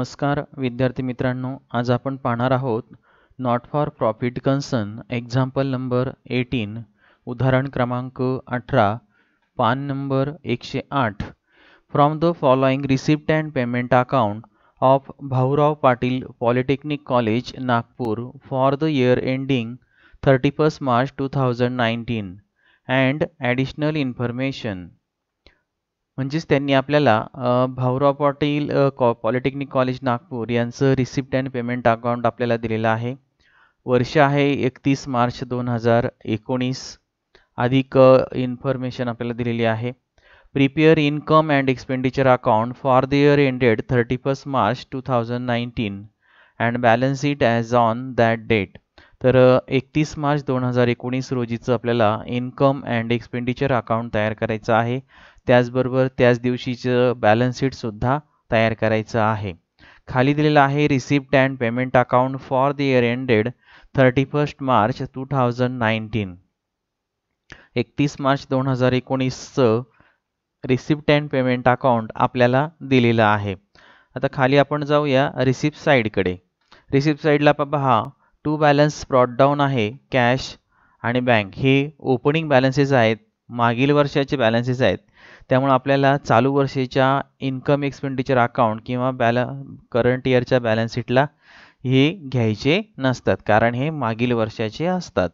नमस्कार विद्यार्थी मित्रांनो आज आपण पाहणार आहोत not for profit concern example number eighteen उदाहरण क्रमांक अठरा पान नंबर एकशे आठ from the following receipt and payment account of Bhaurao Patil polytechnic college Nagpur for the year ending thirty first March two thousand nineteen and additional information म्हणजेच त्यांनी आपल्याला भाऊराव पाटील कॉ पॉलिटेक्निक कॉलेज नागपूर यांचं रिसिप्ट अँड पेमेंट अकाउंट आपल्याला दिलेलं आहे वर्ष आहे एकतीस मार्च दोन हजार एकोणीस अधिक इन्फॉर्मेशन आपल्याला दिलेली आहे prepare income and expenditure account for the year ended thirty first March two thousand nineteen and balance it as on that date तर एकतीस मार्च दोन हजार एकोणीस रोजीचं आपल्याला इन्कम अँड एक्सपेंडिचर अकाउंट तयार करायचं आहे त्याचबरोबर त्याच दिवशीचं बॅलन्स शीटसुद्धा तयार करायचं आहे खाली दिलेलं आहे receipt and payment account for the year ended thirty first March two thousand nineteen एकतीस मार्च दोन हजार एकोणीसचं रिसिप्ट अँड पेमेंट अकाउंट आपल्याला दिलेलं आहे आता खाली आपण जाऊया रिसिप्ट साईडकडे रिसिप्ट साईडला पहा टू बॅलन्स ब्रॉड डाऊन आहे कॅश आणि बँक हे ओपनिंग बॅलन्सेस आहेत मागील वर्षाचे बॅलन्सेस आहेत त्यामुळे आपल्याला चालू वर्षीच्या इन्कम एक्सपेंडिचर अकाउंट किंवा बॅल करंट इयरच्या बॅलन्स शीटला हे घ्यायचे नसतात कारण हे मागील वर्षाचे असतात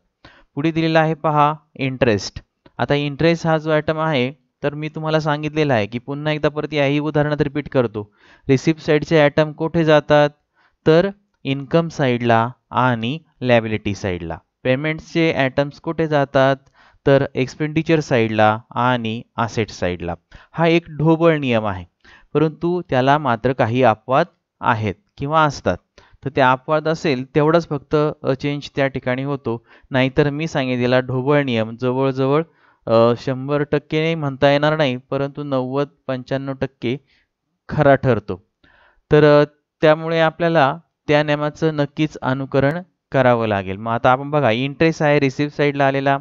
पुढे दिलेलं आहे पहा इंटरेस्ट आता इंटरेस्ट हा जो आयटम आहे तर मी तुम्हाला सांगितलेला आहे की पुन्हा एकदा परत याही उदाहरणात रिपीट करतो रिसिप्ट साईडचे आयटम कुठे जातात तर इन्कम साईडला आणि लॅबिलिटी साईडला पेमेंट्सचे ॲटम्स कुठे जातात तर एक्सपेंडिचर साईडला आणि आसेट साईडला हा एक ढोबळ नियम आहे परंतु त्याला मात्र काही अपवाद आहेत किंवा असतात तर ते अपवाद असेल तेवढाच फक्त चेंज त्या ठिकाणी होतो नाहीतर मी सांगितलेला ढोबळ नियम जवळजवळ शंभर टक्के म्हणता येणार नाही परंतु नव्वद पंच्याण्णव टक्के खरा ठरतो तर त्यामुळे आपल्याला त्या नियमाचं नक्कीच अनुकरण करावं लागेल मग आता आपण बघा इंटरेस्ट आहे रिसिप्ट साईडला आलेला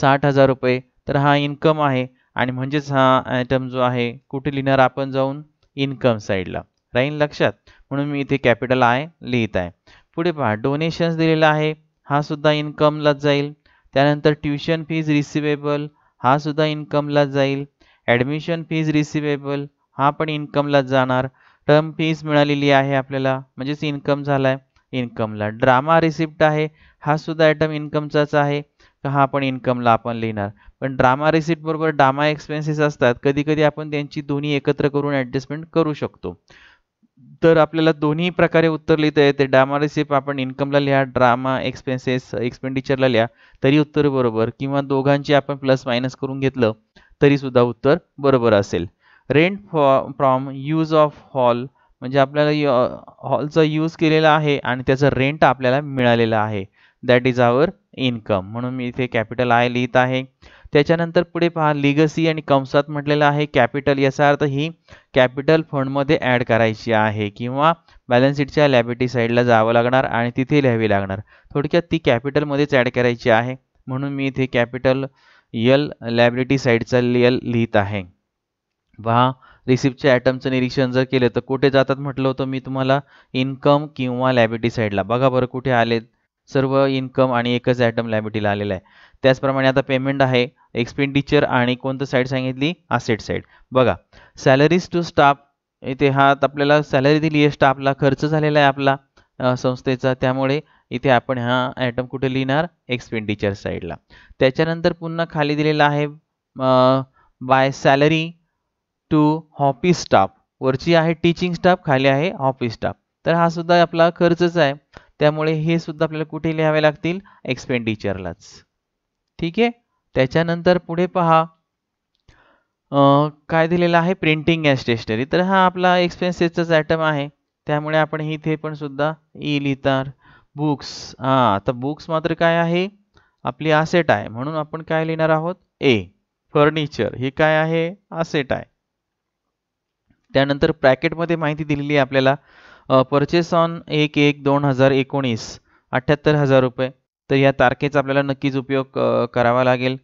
साठ हजार रुपये तर हा इन्कम आहे आणि म्हणजेच हा आयटम जो आहे कुठे लिहिणार आपण जाऊन इन्कम साईडला राहील लक्षात म्हणून मी इथे कॅपिटल आय लिहित आहे पुढे पहा डोनेशन्स दिलेला आहे हा सुद्धा इन्कमलाच जाईल त्यानंतर ट्युशन फीज रिसिवेबल हा सुद्धा इन्कमलाच जाईल ॲडमिशन फीज रिसिवेबल हा पण इन्कमलाच जाणार टर्म फीज मिळालेली आहे आपल्याला म्हणजेच इन्कम झाला आहे इन्कमला ड्रामा रिसिप्ट आहे हा सुद्धा आयटम इन्कमचाच आहे का हा आपण इन्कमला आपण लिहिणार पण ड्रामा रिसिट बरोबर ड्रामा एक्सपेन्सेस असतात कधी कधी आपण त्यांची दोन्ही एकत्र करून ऍडजस्टमेंट करू शकतो तर आपल्याला दोन्ही प्रकारे उत्तर लिहिता येते ड्रामा रिसिप आपण इन्कमला लिहा ड्रामा एक्सपेन्सेस एक्सपेंडिचरला लिहा तरी उत्तर बरोबर किंवा दोघांची आपण प्लस मायनस करून घेतलं तरी सुद्धा उत्तर बरोबर असेल रेंट फॉ फ्रॉम यूज ऑफ हॉल म्हणजे आपल्याला हॉलचा यूज केलेला आहे आणि त्याचा रेंट आपल्याला मिळालेला आहे दॅट इज आवर इन्कम म्हणून मी इथे कॅपिटल आय लिहित आहे त्याच्यानंतर पुढे पहा लिगसी आणि कंसात म्हटलेलं आहे कॅपिटल याचा अर्थ ही कॅपिटल फंडमध्ये ॲड करायची आहे किंवा बॅलन्स शीटच्या लॅबिटी साईडला जावं लागणार आणि तिथे लिहावी लागणार थोडक्यात ती कॅपिटलमध्येच ॲड करायची आहे म्हणून मी इथे कॅपिटल यल लॅबिलिटी साईडचं यल लिहित आहे वा रिसिप्टच्या ॲटमचं निरीक्षण जर केलं तर कुठे जातात म्हटलं होतं मी तुम्हाला इन्कम किंवा लॅबिलिटी साईडला बघा बरं कुठे आलेत सर्व इन्कम आणि एकच आयटम लॅमिटीला आलेला आहे त्याचप्रमाणे आता पेमेंट आहे एक्सपेंडिचर आणि कोणतं साईड सांगितली आसेट साईड बघा सॅलरीज टू स्टाफ इथे हा आपल्याला सॅलरी दिली आहे स्टाफला खर्च झालेला आहे आपला संस्थेचा त्यामुळे इथे आपण हा आयटम कुठे लिहिणार एक्सपेंडिचर साईडला त्याच्यानंतर पुन्हा खाली दिलेला आहे बाय सॅलरी टू हॉपी स्टाफ वरची आहे टीचिंग स्टाफ खाली आहे ऑफिस स्टाफ तर हा सुद्धा आपला खर्चच आहे त्यामुळे हे सुद्धा आपल्याला कुठे लिहावे लागतील एक्सपेंडिचरलाच ठीक आहे त्याच्यानंतर पुढे पहा काय दिलेलं आहे प्रिंटिंग अँड स्टेशनरी तर हा आपला एक्सपेन्सेसचाच आयटम आहे त्यामुळे आपण इथे पण सुद्धा ई लिहितात बुक्स हा आता बुक्स मात्र काय आहे आपली आसेट आहे म्हणून आपण काय लिहिणार आहोत ए फर्निचर हे काय आहे आसेट आहे त्यानंतर पॅकेटमध्ये माहिती दिलेली आहे आपल्याला परचेस ऑन एक एक दोन हजार एकोणीस अठ्ठ्याहत्तर हजार रुपये तर या तारखेचा आपल्याला नक्कीच उपयोग करावा लागेल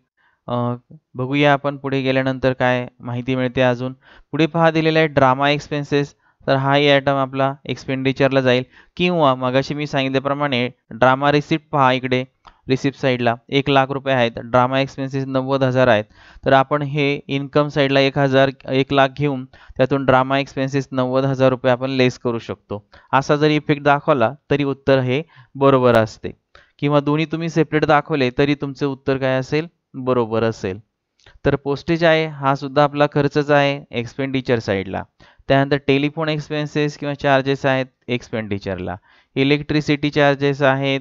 बघूया आपण पुढे गेल्यानंतर काय माहिती मिळते अजून पुढे पहा दिलेला आहे ड्रामा एक्सपेन्सेस तर हाही आयटम आपला एक्सपेंडिचरला जाईल किंवा मगाशी मी सांगितल्याप्रमाणे ड्रामा रिसिप्ट पहा इकडे रिसिप्ट साईडला एक लाख रुपये आहेत ड्रामा एक्सपेन्सेस नव्वद हजार आहेत तर आपण हे इन्कम साईडला एक हजार एक लाख घेऊन त्यातून ड्रामा एक्सपेन्सेस नव्वद हजार रुपये आपण लेस करू शकतो असा जरी इफेक्ट दाखवला तरी उत्तर हे बरोबर असते किंवा दोन्ही तुम्ही सेपरेट दाखवले तरी तुमचे उत्तर काय असेल बरोबर असेल तर पोस्टेज आहे हा सुद्धा आपला खर्चच आहे एक्सपेंडिचर साईडला त्यानंतर टेलिफोन एक्सपेन्सेस किंवा चार्जेस आहेत एक्सपेंडिचरला इलेक्ट्रिसिटी चार्जेस आहेत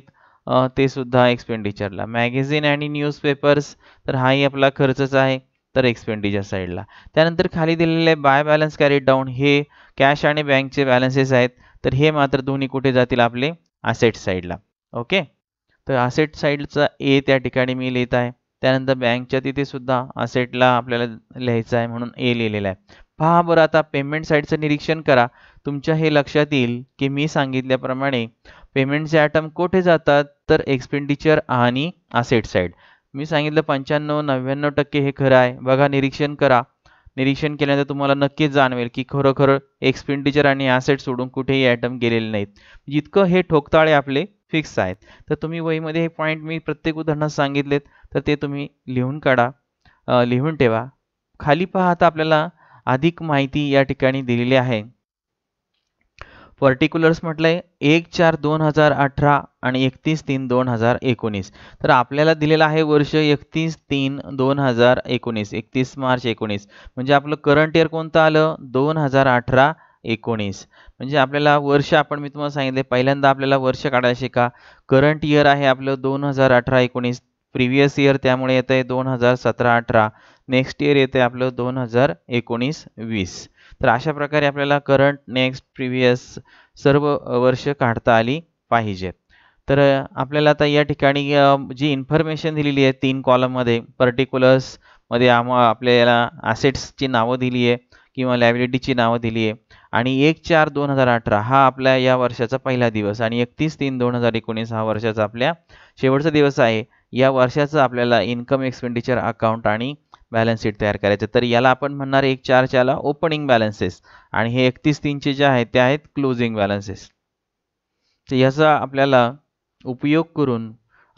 ते सुद्धा एक्सपेंडिचरला मॅगझिन आणि न्यूजपेपर्स तर हाही आपला खर्चच आहे तर एक्सपेंडिचर साईडला त्यानंतर खाली दिलेले बाय बॅलन्स कॅरी डाऊन हे कॅश आणि बँकचे बॅलन्सेस आहेत तर हे मात्र दोन्ही कुठे जातील आपले आसेट साईडला ओके तर असेट साईडचा ए त्या ठिकाणी मी लिहित आहे त्यानंतर बँकच्या तिथे सुद्धा असेटला आपल्याला लिहायचं आहे म्हणून ए लिहिलेला आहे पहा बरं आता पेमेंट साईडचं निरीक्षण करा तुमच्या हे लक्षात येईल की मी सांगितल्याप्रमाणे पेमेंटचे आयटम कुठे जातात तर एक्सपेंडिचर आणि आसेट साईड मी सांगितलं पंच्याण्णव नव्याण्णव टक्के हे खरं आहे बघा निरीक्षण करा निरीक्षण केल्यानंतर तुम्हाला नक्कीच जाणवेल की खरोखर एक्सपेंडिचर आणि ॲसेट सोडून कुठेही आयटम गेलेले नाहीत जितकं हे ठोकताळे आपले फिक्स आहेत तर तुम्ही वहीमध्ये हे पॉईंट मी प्रत्येक उदाहरणात सांगितलेत तर ते तुम्ही लिहून काढा लिहून ठेवा खाली पाहता आपल्याला अधिक माहिती या ठिकाणी दिलेली आहे पर्टिक्युलर्स म्हटलंय एक चार दोन हजार अठरा आणि एकतीस तीन दोन हजार एकोणीस तर आपल्याला दिलेलं आहे वर्ष एकतीस तीन दोन हजार एकोणीस एकतीस मार्च एकोणीस म्हणजे आपलं करंट इयर कोणतं आलं दोन हजार अठरा एकोणीस म्हणजे आपल्याला वर्ष आपण मी तुम्हाला सांगितले पहिल्यांदा आपल्याला वर्ष काढायचे का करंट इयर आहे आपलं दोन हजार अठरा एकोणीस प्रिव्हियस इयर त्यामुळे येतं आहे दोन हजार सतरा अठरा नेक्स्ट इयर येतं आहे आपलं दोन हजार एकोणीस वीस तर अशा प्रकारे आपल्याला करंट नेक्स्ट प्रिव्हियस सर्व वर्ष काढता आली पाहिजेत तर आपल्याला आता या ठिकाणी जी इन्फॉर्मेशन दिलेली आहे तीन कॉलममध्ये पर्टिक्युलर्समध्ये आम आपल्याला ॲसेट्सची नावं दिली आहे किंवा लायबिलिटीची नावं दिली आहे आणि एक चार दोन हजार अठरा हा आपल्या या वर्षाचा पहिला दिवस आणि एकतीस तीन दोन हजार एकोणीस हा वर्षाचा आपल्या शेवटचा दिवस आहे या वर्षाचं आपल्याला इन्कम एक्सपेंडिचर अकाउंट आणि बॅलन्स शीट तयार करायचं तर याला आपण म्हणणार एक चार याला ओपनिंग बॅलन्सेस आणि हे एकतीस तीनचे जे आहेत ते आहेत क्लोजिंग बॅलन्सेस तर याचा आपल्याला उपयोग करून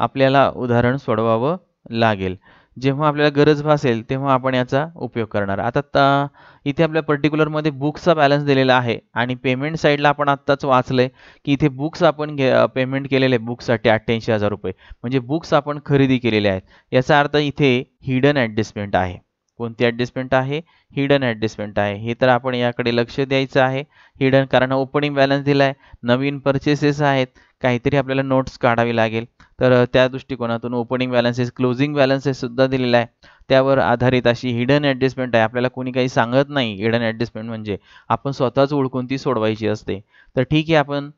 आपल्याला उदाहरण सोडवावं लागेल जेव्हा आपल्याला गरज भासेल तेव्हा आपण याचा उपयोग करणार आता इथे आपल्या पर्टिक्युलरमध्ये बुक्सचा बॅलन्स दिलेला आहे आणि पेमेंट साईडला आपण आत्ताच वाचलं की इथे बुक्स आपण घे पेमेंट केलेले आहे बुक्ससाठी अठ्ठ्याऐंशी हजार रुपये म्हणजे बुक्स आपण खरेदी केलेले आहेत याचा अर्थ इथे हिडन ॲडजस्टमेंट आहे कोणती ॲडजस्टमेंट आहे हिडन ॲडजस्टमेंट आहे हे तर आपण याकडे लक्ष द्यायचं आहे हिडन कारण ओपनिंग बॅलन्स दिला आहे नवीन पर्चेसेस आहेत काहीतरी आपल्याला नोट्स काढावी लागेल तर त्या दृष्टिकोनातून ओपनिंग बॅलन्सेस क्लोजिंग बॅलन्सेस सुद्धा दिलेला आहे त्यावर आधारित अशी हिडन ॲडजस्टमेंट आहे आपल्याला कोणी काही सांगत नाही हिडन ॲडजस्टमेंट म्हणजे आपण स्वतःच ओळखून ती सोडवायची असते तर ठीक आहे आपण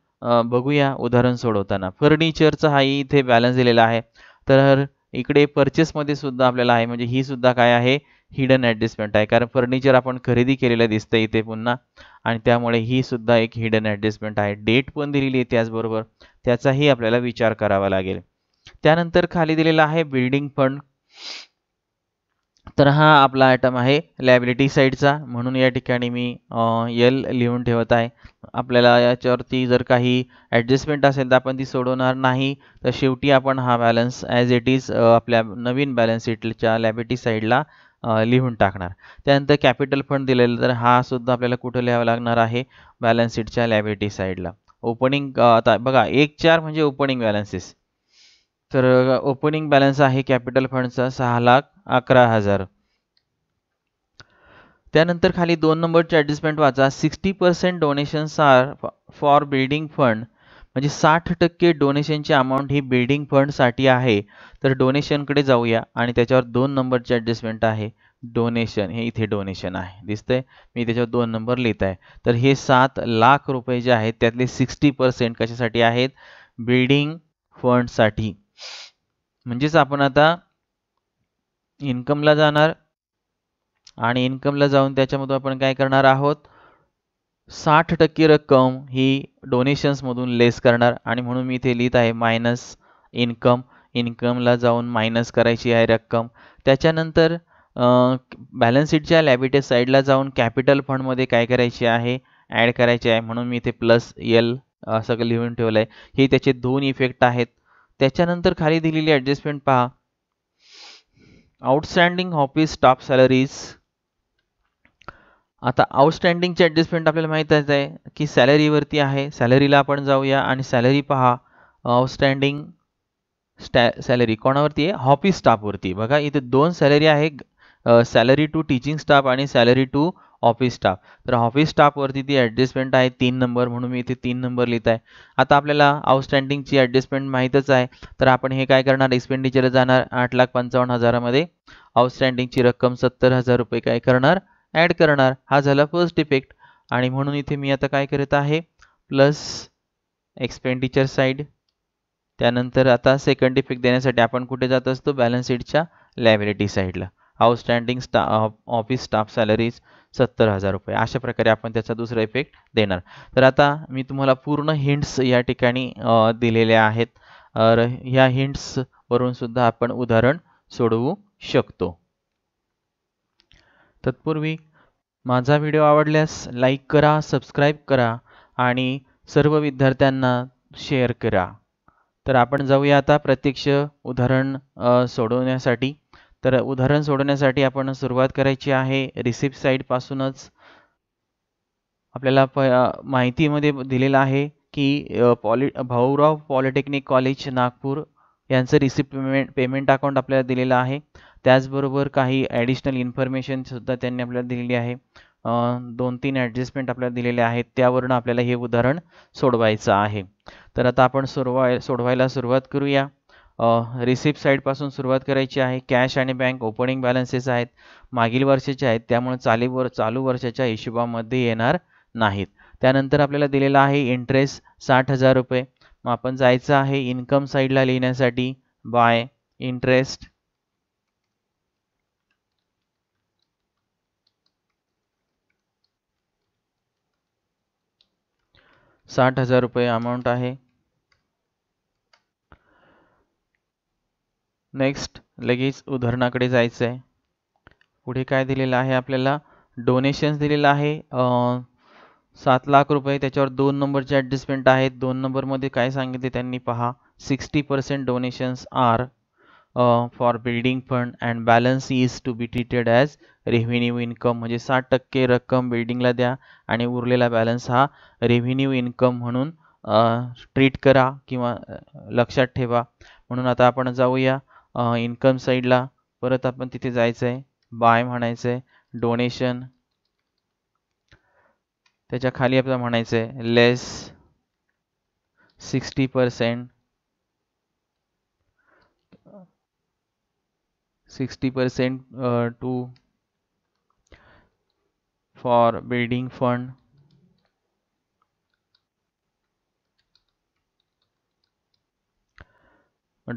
बघूया उदाहरण सोडवताना फर्निचरचा हाही इथे बॅलन्स दिलेला आहे तर इकडे परचेसमध्ये सुद्धा आपल्याला आहे म्हणजे ही सुद्धा काय आहे हिडन ॲडजस्टमेंट आहे कारण फर्निचर आपण खरेदी केलेलं दिसतं इथे पुन्हा आणि त्यामुळे ही सुद्धा एक हिडन ॲडजस्टमेंट आहे डेट पण दिलेली आहे त्याचबरोबर त्याचाही आपल्याला विचार करावा लागेल त्यानंतर खाली दिलेला आहे बिल्डिंग फंड तर हा आपला आयटम आहे लायबिलिटी साईडचा म्हणून या ठिकाणी मी एल लिहून ठेवत आहे आपल्याला याच्यावरती जर काही ॲडजस्टमेंट असेल तर आपण ती सोडवणार नाही तर शेवटी आपण हा बॅलन्स ॲज इट इज आपल्या नवीन बॅलन्स शीटच्या लायबिलिटी साईडला लिहून टाकणार त्यानंतर कॅपिटल फंड दिलेला तर हा सुद्धा आपल्याला कुठं लिहावं लागणार आहे बॅलन्स शीटच्या लायबिलिटी साईडला ओपनिंग आता बघा एक चार म्हणजे ओपनिंग बॅलन्सेस तर ओपनिंग बॅलन्स आहे कॅपिटल फंडचा सहा लाख अकरा हजार त्यानंतर खाली दोन नंबरची ॲडजस्टमेंट वाचा sixty percent donations are for building fund म्हणजे साठ टक्के डोनेशनची अमाऊंट ही बिल्डिंग फंडसाठी आहे तर डोनेशनकडे जाऊया आणि त्याच्यावर दोन नंबरची ॲडजस्टमेंट आहे डोनेशन हे इथे डोनेशन आहे दिसतंय मी त्याच्यावर दोन नंबर लिहित आहे तर हे सात लाख रुपये जे आहेत त्यातले सिक्स्टी पर्सेंट कशासाठी आहेत बिल्डिंग फंडसाठी म्हणजेच आपण आता इन्कमला जाणार आणि इन्कमला जाऊन त्याच्यामधून आपण काय करणार आहोत साठ टक्के रक्कम ही डोनेशन्समधून लेस करणार आणि म्हणून मी इथे लिहित आहे मायनस इन्कम इन्कमला जाऊन मायनस करायची आहे रक्कम त्याच्यानंतर बॅलन्स शीटच्या लॅबिटेज साईडला जाऊन कॅपिटल फंडमध्ये काय करायची आहे ॲड करायची आहे म्हणून मी इथे प्लस एल असं लिहून ठेवलं आहे हे त्याचे दोन इफेक्ट आहेत त्याच्यानंतर खाली दिलेली ऍडजस्टमेंट पहा आउटस्टँडिंग ऑफिस स्टाफ सॅलरीज आता आउटस्टँडिंगची ऍडजस्टमेंट आपल्याला माहितच आहे की सॅलरीवरती आहे सॅलरीला आपण जाऊया आणि सॅलरी पहा आउटस्टँडिंग स्टॅ सॅलरी कोणावरती आहे ऑफिस वरती बघा इथे दोन सॅलरी आहे सॅलरी टू टीचिंग स्टाफ आणि सॅलरी टू ऑफिस स्टाफ तर ऑफिस स्टाफवरती ती ॲडजस्टमेंट आहे तीन नंबर म्हणून मी इथे तीन नंबर लिहित आहे आता आपल्याला आउटस्टँडिंगची ॲडजस्टमेंट माहीतच आहे तर आपण हे काय करणार एक्सपेंडिचर जाणार आठ लाख पंचावन्न हजारामध्ये आउटस्टँडिंगची रक्कम सत्तर हजार रुपये काय करणार ॲड करणार हा झाला फर्स्ट इफेक्ट आणि म्हणून इथे मी आता काय करत आहे प्लस एक्सपेंडिचर साईड त्यानंतर आता सेकंड इफेक्ट देण्यासाठी आपण कुठे जात असतो बॅलन्स शीटच्या लायबिलिटी साईडला आउटस्टँडिंग स्टा ऑफिस स्टाफ सॅलरीज सत्तर हजार रुपये अशा प्रकारे आपण त्याचा दुसरा इफेक्ट देणार तर आता मी तुम्हाला पूर्ण हिंट्स या ठिकाणी दिलेल्या आहेत ह्या हिंट्सवरून सुद्धा आपण उदाहरण सोडवू शकतो तत्पूर्वी माझा व्हिडिओ आवडल्यास लाईक करा सबस्क्राईब करा आणि सर्व विद्यार्थ्यांना शेअर करा तर आपण जाऊया आता प्रत्यक्ष उदाहरण सोडवण्यासाठी तर उदाहरण सोडवण्यासाठी आपण सुरुवात करायची आहे रिसिप्ट साईडपासूनच आपल्याला प माहितीमध्ये दिलेलं आहे की poly Bhaurao polytechnic college Nagpur यांचं रिसिप्ट पेमेंट पेमेंट अकाउंट आपल्याला दिलेलं आहे त्याचबरोबर काही ॲडिशनल इन्फॉर्मेशनसुद्धा त्यांनी आपल्याला दिलेली आहे दोन तीन ॲडजस्टमेंट आपल्याला दिलेले आहेत त्यावरून आपल्याला हे उदाहरण सोडवायचं आहे तर आता आपण सोडवाय सोडवायला सुरुवात करूया रिसिप्ट साईडपासून सुरुवात करायची आहे कॅश आणि बँक ओपनिंग बॅलन्सेस आहेत मागील वर्षाचे आहेत त्यामुळे चालीवर चालू वर्षाच्या हिशोबामध्ये येणार नाहीत त्यानंतर आपल्याला दिलेला आहे इंटरेस्ट साठ हजार रुपये मग आपण जायचं आहे इन्कम साईडला लिहिण्यासाठी बाय इंटरेस्ट साठ हजार रुपये अमाऊंट आहे नेक्स्ट लगेच उदाहरणाकडे जायचं आहे पुढे काय दिलेलं आहे आपल्याला डोनेशन्स दिलेलं आहे सात लाख रुपये त्याच्यावर दोन नंबरचे ॲडजस्टमेंट आहेत दोन नंबरमध्ये काय सांगितले त्यांनी पहा sixty percent donations are for building fund and balance is to be treated as revenue income म्हणजे साठ टक्के रक्कम बिल्डिंगला द्या आणि उरलेला बॅलन्स हा रेव्हेन्यू इन्कम म्हणून ट्रीट करा किंवा लक्षात ठेवा म्हणून आता आपण जाऊया इन्कम साईडला परत आपण तिथे जायचं आहे बाय म्हणायचं आहे डोनेशन त्याच्या खाली आपल्याला म्हणायचं आहे less sixty percent sixty percent to for building fund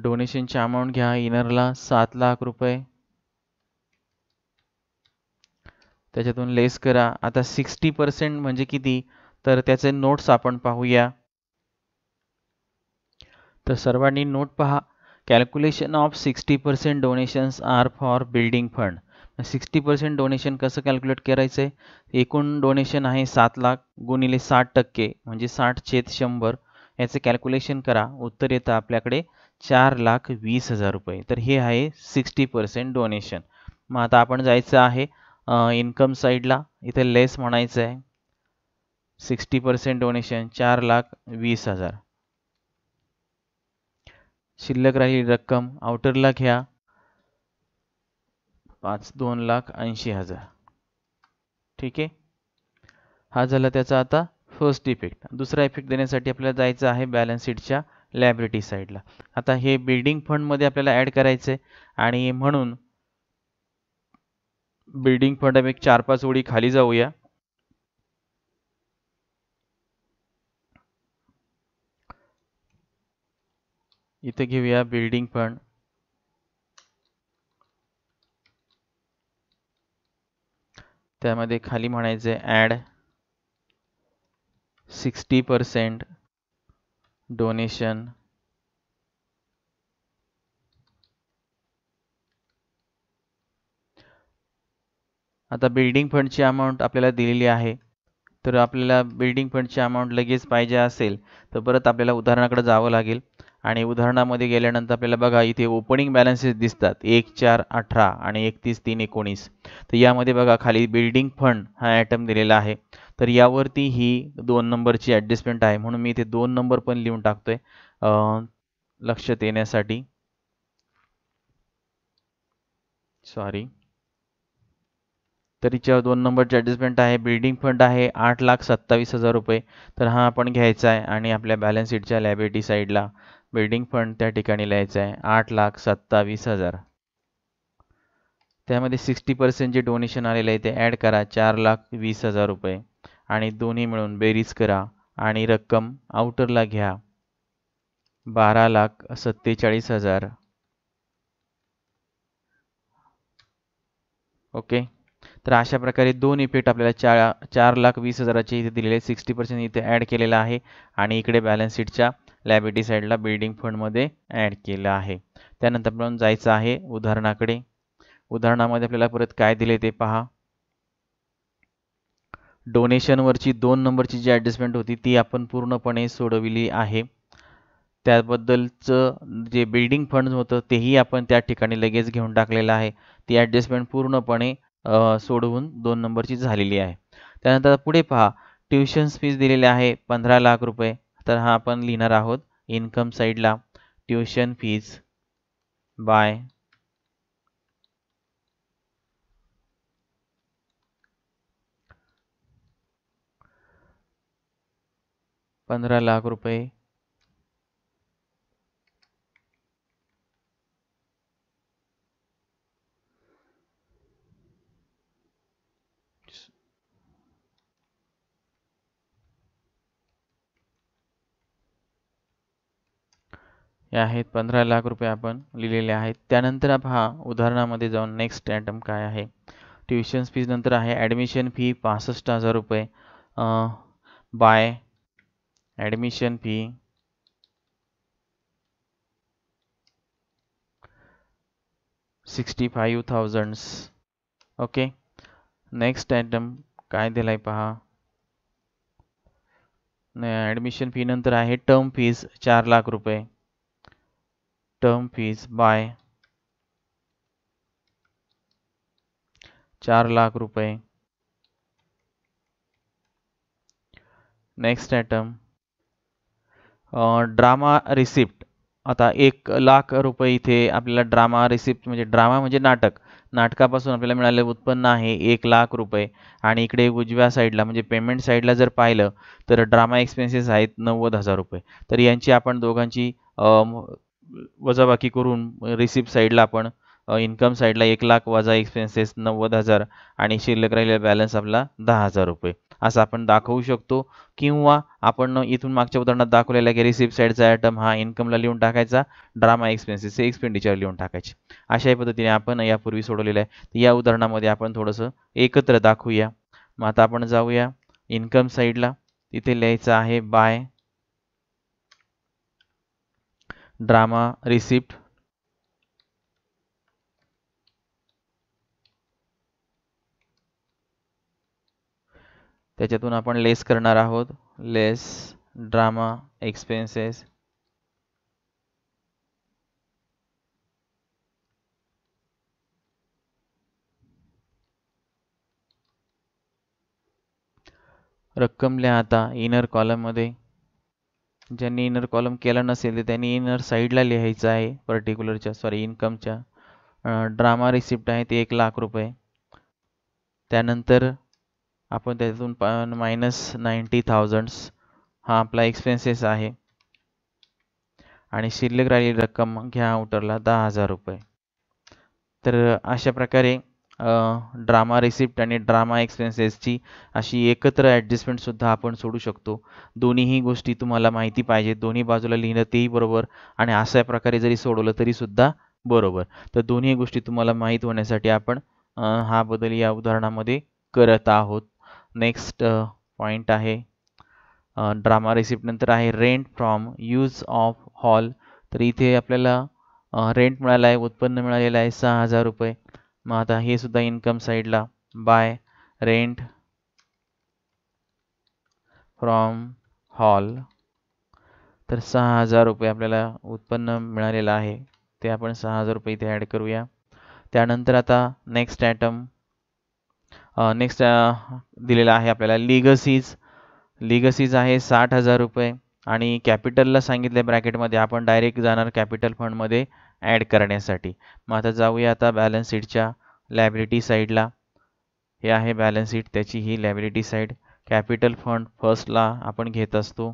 डोनेशनची अमाऊंट घ्या इनरला सात लाख रुपये त्याच्यातून लेस करा आता सिक्स्टी पर्सेंट म्हणजे किती तर त्याचे नोट्स आपण पाहूया तर सर्वांनी नोट पहा calculation of sixty percent donations are for building fund sixty percent donation कसं कॅल्क्युलेट करायचं आहे एकूण डोनेशन आहे सात लाख गुणिले साठ टक्के म्हणजे साठ छेद शंभर याचे कॅल्क्युलेशन करा उत्तर येतं आपल्याकडे चार लाख वीस हजार रुपये तर हे आहे सिक्स्टी पर्सेंट डोनेशन मग आता आपण जायचं आहे इन्कम साईडला इथे लेस म्हणायचं आहे सिक्स्टी पर्सेंट डोनेशन चार लाख वीस हजार शिल्लक राहिली रक्कम आउटरला घ्या पाच दोन लाख ऐंशी हजार ठीक आहे हा झाला त्याचा आता फर्स्ट इफेक्ट दुसरा इफेक्ट देण्यासाठी आपल्याला जायचं आहे बॅलन्स शीटच्या लायब्रिटी साईडला आता हे बिल्डिंग फंडमध्ये आपल्याला ऍड करायचे आणि म्हणून बिल्डिंग फंड आम्ही चार पाच ओळी खाली जाऊया इथे घेऊया बिल्डिंग फंड त्यामध्ये खाली म्हणायचे ॲड सिक्स्टी पर्सेंट डोनेशन आता बिल्डिंग फंडची अमाऊंट आपल्याला दिलेली आहे तर आपल्याला बिल्डिंग फंडची अमाऊंट लगेच पाहिजे असेल तर परत आपल्याला उदाहरणाकडे जावं लागेल आणि उदाहरणामध्ये गेल्यानंतर आपल्याला बघा इथे ओपनिंग बॅलन्सेस दिसतात एक चार अठरा आणि एकतीस तीन एकोणीस तर यामध्ये बघा खाली बिल्डिंग फंड हा आयटम दिलेला आहे तर यावरती ही दोन नंबरची ॲडजस्टमेंट आहे म्हणून मी इथे दोन नंबर पण लिहून टाकतोय लक्षात येण्यासाठी सॉरी तर हिच्यावर दोन नंबरची ॲडजस्टमेंट आहे बिल्डिंग फंड आहे आठ लाख सत्तावीस हजार रुपये तर हा आपण घ्यायचा आहे आणि आपल्या बॅलन्स शीटच्या लायबिलिटी साईडला बिल्डिंग फंड त्या ठिकाणी लिहायचा आहे आठ लाख सत्तावीस हजार त्यामध्ये सिक्स्टी पर्सेंट जे डोनेशन आलेलं आहे ते ॲड करा चार लाख वीस हजार रुपये आणि दोन्ही मिळून बेरीज करा आणि रक्कम आउटरला घ्या बारा लाख सत्तेचाळीस हजार ओके तर अशा प्रकारे दोन इफेक्ट आपल्याला चार चार लाख वीस हजाराचे इथे दिलेले सिक्स्टी पर्सेंट इथे ॲड केलेलं आहे आणि इकडे बॅलन्स शीटच्या लॅबिटी साईडला बिल्डिंग फंडमध्ये ॲड केलं आहे त्यानंतर आपण जायचं आहे उदाहरणाकडे उदाहरणामध्ये आपल्याला परत काय दिले ते पहा डोनेशनवरची दोन नंबरची जी ॲडजस्टमेंट होती ती आपण पूर्णपणे सोडविली आहे त्याबद्दलचं जे बिल्डिंग फंड होतं तेही आपण त्या ठिकाणी लगेच घेऊन टाकलेलं आहे ती ॲडजस्टमेंट पूर्णपणे सोडवून दोन नंबरची झालेली आहे त्यानंतर पुढे पहा ट्युशन्स फीज दिलेली आहे पंधरा लाख रुपये तर हा आपण लिहिणार आहोत इन्कम साईडला ट्युशन फीज बाय पंद्रह लाख रुपए आहेत पंधरा लाख रुपये अपन लिहिलेले आहेत त्यानंतर हा उदाहरणामध्ये जाऊन नेक्स्ट आयटम काय आहे ट्युशन फीज नंतर आहे ॲडमिशन फी पास हजार रुपये um, by admission fee sixty five thousands okay next item काय दिला पहा ॲडमिशन फी नंतर आहे टर्म फीज चार लाख रुपये टर्म फीज बाय चार लाख रुपये नेक्स्ट आयटम ड्रामा रिसिप्ट आता एक लाख रुपये इथे आपल्याला ड्रामा रिसिप्ट म्हणजे ड्रामा म्हणजे नाटक नाटकापासून आपल्याला मिळाले उत्पन्न आहे एक लाख रुपये आणि इकडे उजव्या साईडला म्हणजे पेमेंट साईडला जर पाहिलं तर ड्रामा एक्सपेन्सेस आहेत नव्वद हजार रुपये तर यांची आपण दोघांची वजाबाकी करून रिसिप्ट साईडला आपण इन्कम साईडला एक लाख वजा एक्सपेन्सेस नव्वद हजार आणि शिल्लक राहिलेला बॅलन्स आपला दहा हजार रुपये असं आपण दाखवू शकतो किंवा आपण इथून मागच्या उदाहरणात दाखवलेला की रिसिप्ट साईडचा आयटम हा इन्कमला लिहून टाकायचा ड्रामा एक्सपेन्सेस एक्सपेंडिचर लिहून टाकायचे अशाही पद्धतीने आपण यापूर्वी सोडवलेलं आहे या उदाहरणामध्ये आपण थोडंसं एकत्र दाखवूया मग आता आपण जाऊया इन्कम साईडला तिथे लिहायचं आहे बाय ड्रामा रिसिप्ट त्याच्यातून आपण लेस करणार आहोत लेस ड्रामा एक्सपेन्सेस रक्कम लिहा आता इनर कॉलममध्ये ज्यांनी इनर कॉलम केला नसेल तर त्यांनी इनर साईडला लिहायचं आहे पर्टिक्युलरच्या सॉरी इन्कमच्या ड्रामा रिसिप्ट आहे ते एक लाख रुपये त्यानंतर आपण त्याच्यातून पण मायनस नाईन्टी थाउजंड्स हा आपला एक्सपेन्सेस आहे आणि शिल्लक राहिलेली रक्कम घ्या उतरला दहा हजार रुपये तर अशा प्रकारे ड्रामा रिसिप्ट आणि ड्रामा एक्सपेन्सेसची अशी एकत्र ॲडजस्टमेंटसुद्धा आपण सोडू शकतो दोन्हीही गोष्टी तुम्हाला माहिती पाहिजे दोन्ही बाजूला लिहिणं तेही बरोबर आणि अशा प्रकारे जरी सोडवलं तरीसुद्धा बरोबर तर दोन्ही गोष्टी तुम्हाला माहीत होण्यासाठी आपण हा बदल या उदाहरणामध्ये करत आहोत नेक्स्ट पॉईंट uh, आहे ड्रामा uh, रिसिप्ट नंतर आहे rent from use of hall तर इथे आपल्याला रेंट uh, मिळाला आहे उत्पन्न मिळालेलं आहे सहा हजार रुपये मग आता हे सुद्धा इन्कम साईडला बाय रेंट फ्रॉम हॉल तर सहा हजार रुपये आपल्याला उत्पन्न मिळालेलं आहे ते आपण सहा हजार रुपये इथे ॲड करूया त्यानंतर आता नेक्स्ट ॲटम नेक्स्ट दिलेला आहे आपल्याला लिगसीज लिगसीज आहे साठ हजार रुपये आणि कॅपिटलला सांगितलं ब्रॅकेटमध्ये आपण डायरेक्ट जाणार कॅपिटल फंडमध्ये ॲड करण्यासाठी मग आता जाऊया आता बॅलन्स शीटच्या लायबिलिटी साईडला हे आहे बॅलन्स शीट त्याची ही लायबिलिटी साईड कॅपिटल फंड फर्स्टला आपण घेत असतो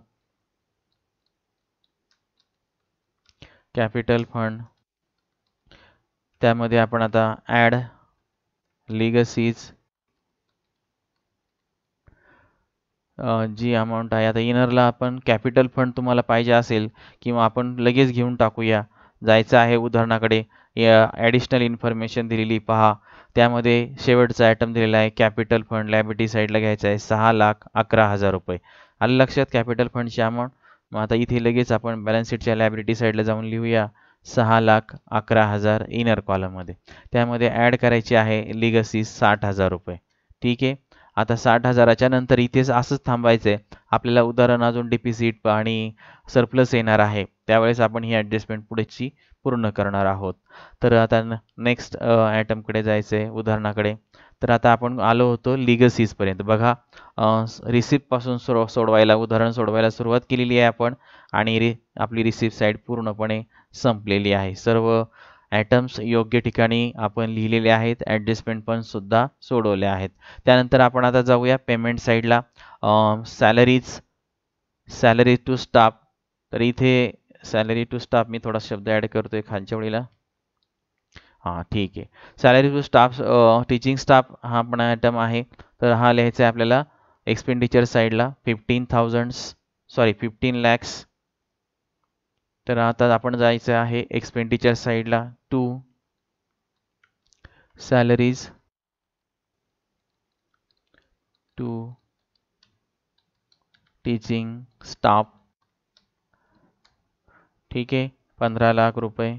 कॅपिटल फंड त्यामध्ये आपण आता ॲड लिगसीज जी अमाऊंट आहे आता इनरला आपण कॅपिटल फंड तुम्हाला पाहिजे असेल किंवा आपण लगेच घेऊन टाकूया जायचं आहे उदाहरणाकडे ॲडिशनल इन्फॉर्मेशन दिलेली पहा त्यामध्ये शेवटचा आयटम दिलेला आहे कॅपिटल फंड लायबिलिटी साईडला घ्यायचा आहे सहा लाख अकरा हजार रुपये आलं लक्षात कॅपिटल फंडची अमाऊंट मग आता इथे लगेच आपण बॅलन्स शीटच्या लायबिलिटी साईडला जाऊन लिहूया सहा लाख अकरा हजार इनर कॉलममध्ये त्यामध्ये ॲड करायची आहे लिगसी साठ हजार रुपये ठीक आहे आता साठ हजाराच्या नंतर इथेच असंच थांबायचंय आपल्याला उदाहरण अजून डिपिसिट आणि सरप्लस येणार आहे त्यावेळेस आपण ही ॲडजस्टमेंट पुढेची पूर्ण करणार आहोत तर आता नेक्स्ट आयटमकडे जायचं आहे उदाहरणाकडे तर आता आपण आलो होतो लिगसीजपर्यंत बघा रिसिप्टपासून सोड सोडवायला उदाहरण सोडवायला सुरुवात केलेली आहे आपण आणि रि आपली रिसिप्ट साईड पूर्णपणे संपलेली आहे सर्व ॲटम्स योग्य ठिकाणी आपण लिहिलेले आहेत ॲडजस्टमेंट पण सुद्धा सोडवले आहेत त्यानंतर आपण आता जाऊया पेमेंट साईडला सॅलरीज सॅलरी टू स्टाफ तर इथे सॅलरी टू स्टाफ मी थोडा शब्द ॲड करतो आहे खालच्या वेळेला हां ठीक आहे salary to staff teaching staff हा पण आयटम आहे तर हा लिहायचा आहे आपल्याला एक्सपेंडिचर साईडला fifteen thousands sorry fifteen lakhs तर आता आपण जायचं आहे एक्सपेंडिचर साईडला to salaries to teaching staff ठीक है पंद्रह लाख रुपये